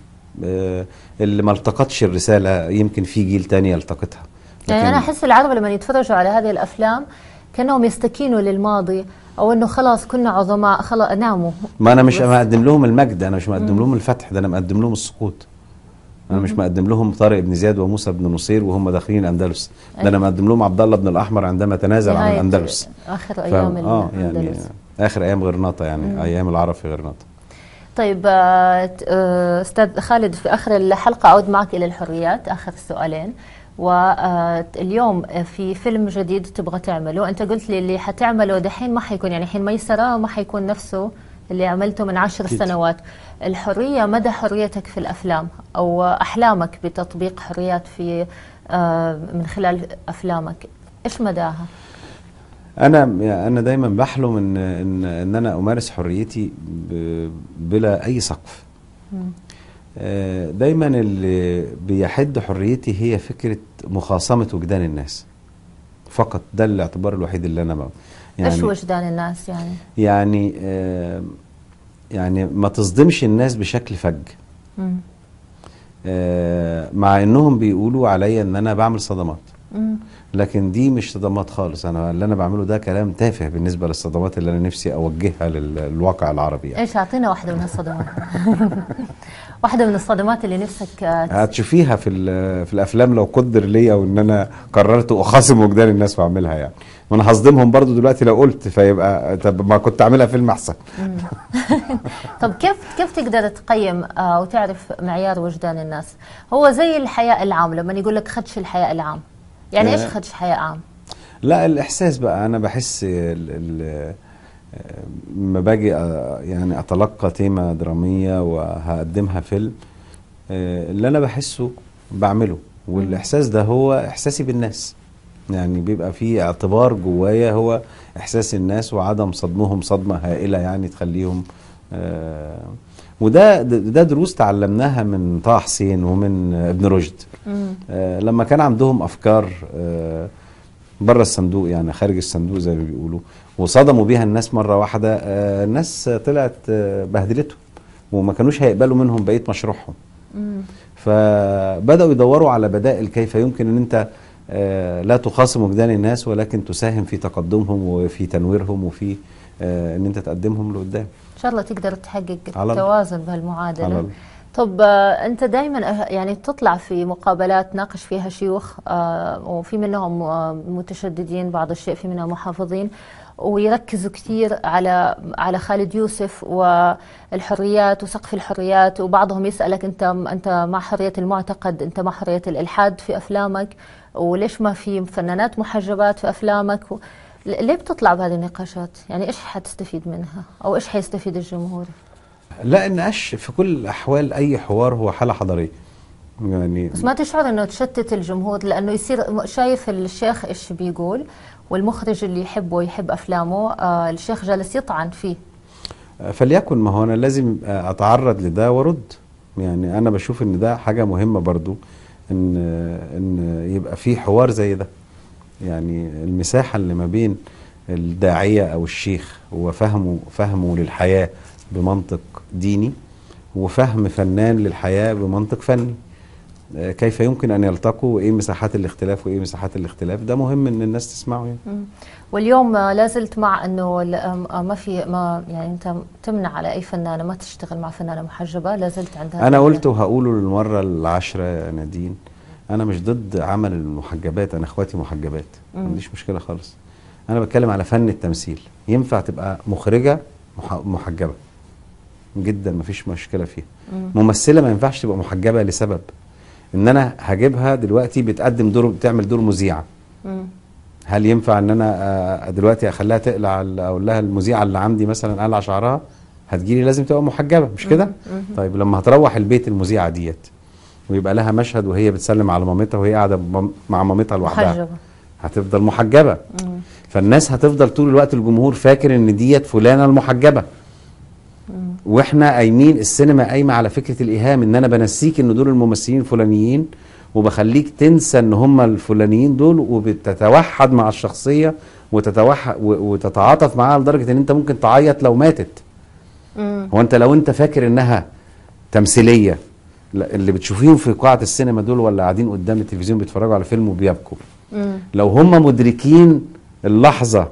آه، اللي ما التقطش الرساله يمكن في جيل تاني يلتقطها يعني انا احس العرب لما يتفرجوا على هذه الافلام كانهم يستكينوا للماضي او انه خلاص كنا عظماء خلاص ناموا ما انا مش مقدم لهم المجد انا مش مقدم لهم الفتح ده انا مقدم لهم السقوط انا مش مقدم لهم طارق بن زياد وموسى بن نصير وهم داخلين الاندلس ده انا مقدم لهم عبد الله بن الاحمر عندما تنازل عن الاندلس اخر ايام الاندلس آه يعني اخر ايام غرناطه يعني مم. ايام العرب في غرناطه طيب آه، آه، استاذ خالد في اخر الحلقه اعود معك الى الحريات اخر سؤالين واليوم آه، في فيلم جديد تبغى تعمله انت قلت لي اللي حتعمله دحين ما حيكون يعني حين ميسره ما حيكون نفسه اللي عملته من عشر كيت. سنوات الحريه مدى حريتك في الافلام او احلامك بتطبيق حريات في من خلال افلامك ايش مداها انا انا دايما بحلم ان ان, إن انا امارس حريتي بلا اي سقف آه، دايما اللي بيحد حريتي هي فكره مخاصمه وجدان الناس فقط ده الاعتبار الوحيد اللي انا بقى. يعني ايش وجدان الناس يعني يعني آه يعني ما تصدمش الناس بشكل فج آه مع انهم بيقولوا عليا ان انا بعمل صدمات لكن دي مش صدمات خالص انا اللي انا بعمله ده كلام تافه بالنسبه للصدمات اللي انا نفسي اوجهها للواقع العربي يعني. ايش اعطينا واحده من الصدمات واحده من الصدمات اللي نفسك آه، هتشوفيها في في الافلام لو قدر ليا وان انا قررت اخاصم وجدان الناس واعملها يعني ما انا هصدمهم برضو دلوقتي لو قلت فيبقى طب ما كنت اعملها فيلم احسن طب كيف كيف تقدر تقيم آه، وتعرف معيار وجدان الناس هو زي الحياء العام لما يقول لك خدش الحياء العام يعني ايش آه. خدش حياة عام لا الاحساس بقى انا بحس لما آه، باجي آه، يعني اتلقى تيمه دراميه وهقدمها فيلم اللي انا بحسه بعمله والاحساس ده هو احساسي بالناس يعني بيبقى في اعتبار جوايا هو احساس الناس وعدم صدمهم صدمه هائله يعني تخليهم وده ده دروس تعلمناها من طه حسين ومن ابن رشد آه، لما كان عندهم افكار آه، بره الصندوق يعني خارج الصندوق زي ما بيقولوا وصدموا بيها الناس مره واحده آه، الناس طلعت بهدلتهم وما كانوش هيقبلوا منهم بقيه مشروعهم فبداوا يدوروا على بدائل كيف يمكن ان انت لا تخاصم وجدان الناس ولكن تساهم في تقدمهم وفي تنويرهم وفي ان انت تقدمهم لقدام ان شاء الله تقدر تحقق التوازن بهالمعادله طب آه، انت دائما أه، يعني تطلع في مقابلات تناقش فيها شيوخ آه، وفي منهم متشددين بعض الشيء في منهم محافظين ويركزوا كثير على على خالد يوسف والحريات وسقف الحريات وبعضهم يسالك انت انت مع حريه المعتقد انت مع حريه الالحاد في افلامك وليش ما في فنانات محجبات في افلامك ليه بتطلع بهذه النقاشات يعني ايش حتستفيد منها او ايش حيستفيد الجمهور لا النقاش في كل الاحوال اي حوار هو حاله حضاريه يعني بس ما تشعر انه تشتت الجمهور لانه يصير شايف الشيخ ايش بيقول والمخرج اللي يحبه يحب افلامه آه الشيخ جالس يطعن فيه آه، فليكن ما هو انا لازم آه، اتعرض لده وارد يعني انا بشوف ان ده حاجه مهمه برضو ان آه، ان يبقى في حوار زي ده يعني المساحه اللي ما بين الداعيه او الشيخ وفهمه فهمه للحياه بمنطق ديني وفهم فنان للحياة بمنطق فني آه، كيف يمكن أن يلتقوا وإيه مساحات الاختلاف وإيه مساحات الاختلاف ده مهم إن الناس تسمعه يعني. واليوم آه، لازلت مع أنه آه، ما في ما يعني أنت تمنع على أي فنانة ما تشتغل مع فنانة محجبة لازلت عندها أنا قلت وهقوله للمرة العاشرة يا نادين أنا مش ضد عمل المحجبات أنا إخواتي محجبات ما عنديش مشكلة خالص أنا بتكلم على فن التمثيل ينفع تبقى مخرجة محجبة جدا مفيش مشكله فيها مم. ممثله ما ينفعش تبقى محجبه لسبب ان انا هجيبها دلوقتي بتقدم دور بتعمل دور مذيعه هل ينفع ان انا آه، دلوقتي اخليها تقلع اقول لها المذيعه اللي عندي مثلا قلع شعرها هتجيلي لازم تبقى محجبه مش كده طيب لما هتروح البيت المذيعه ديت ويبقى لها مشهد وهي بتسلم على مامتها وهي قاعده مع مامتها لوحدها هتفضل محجبه مم. فالناس هتفضل طول الوقت الجمهور فاكر ان ديت فلانه المحجبه واحنا قايمين السينما قايمه على فكره الايهام ان انا بنسيك ان دول الممثلين الفلانيين وبخليك تنسى ان هم الفلانيين دول وبتتوحد مع الشخصيه وتتوحد وتتعاطف معاها لدرجه ان انت ممكن تعيط لو ماتت. مم. هو انت لو انت فاكر انها تمثيليه اللي بتشوفيهم في قاعه السينما دول ولا قاعدين قدام التلفزيون بيتفرجوا على فيلم وبيبكوا. مم. لو هم مدركين اللحظه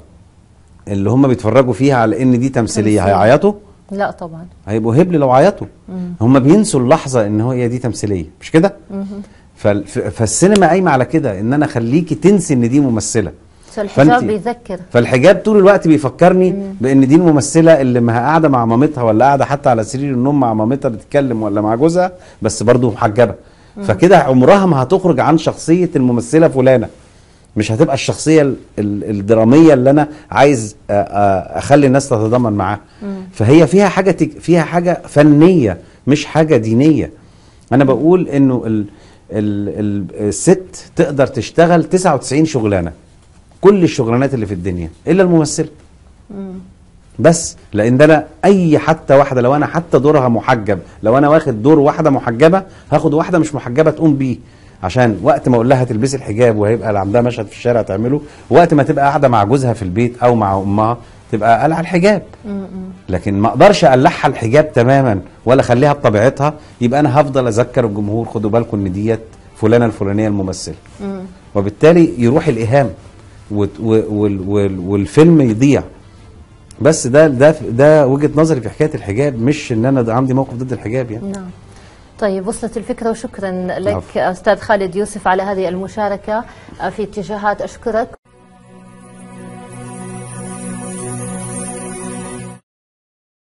اللي هم بيتفرجوا فيها على ان دي تمثيليه هيعيطوا؟ لا طبعا هيبقوا هبل لو عيطوا هم بينسوا اللحظه ان هو هي دي تمثيليه مش كده فالسينما قايمه على كده ان انا اخليكي تنسي ان دي ممثله فالحجاب بيذكر فالحجاب طول الوقت بيفكرني مم. بان دي الممثله اللي ما قاعده مع مامتها ولا قاعده حتى على سرير النوم مع مامتها بتتكلم ولا مع جوزها بس برضه محجبه فكده عمرها ما هتخرج عن شخصيه الممثله فلانه مش هتبقى الشخصيه الدراميه اللي انا عايز اخلي الناس تتضامن معاها فهي فيها حاجه فيها حاجه فنيه مش حاجه دينيه انا بقول انه ال ال الست تقدر تشتغل 99 شغلانه كل الشغلانات اللي في الدنيا الا الممثله بس لان ده انا اي حتى واحده لو انا حتى دورها محجب لو انا واخد دور واحده محجبه هاخد واحده مش محجبه تقوم بيه عشان وقت ما اقول لها تلبسي الحجاب وهيبقى عندها مشهد في الشارع تعمله وقت ما تبقى قاعده مع جوزها في البيت او مع امها تبقى قلع الحجاب لكن ما اقدرش اقلعها الحجاب تماما ولا اخليها بطبيعتها يبقى انا هفضل اذكر الجمهور خدوا بالكم ان ديت فلانه الفلانيه الممثله وبالتالي يروح الايهام والفيلم يضيع بس ده ده ده وجهه نظري في حكايه الحجاب مش ان انا عندي موقف ضد الحجاب يعني نعم. طيب وصلت الفكرة وشكرا نعم. لك أستاذ خالد يوسف على هذه المشاركة آه، في اتجاهات أشكرك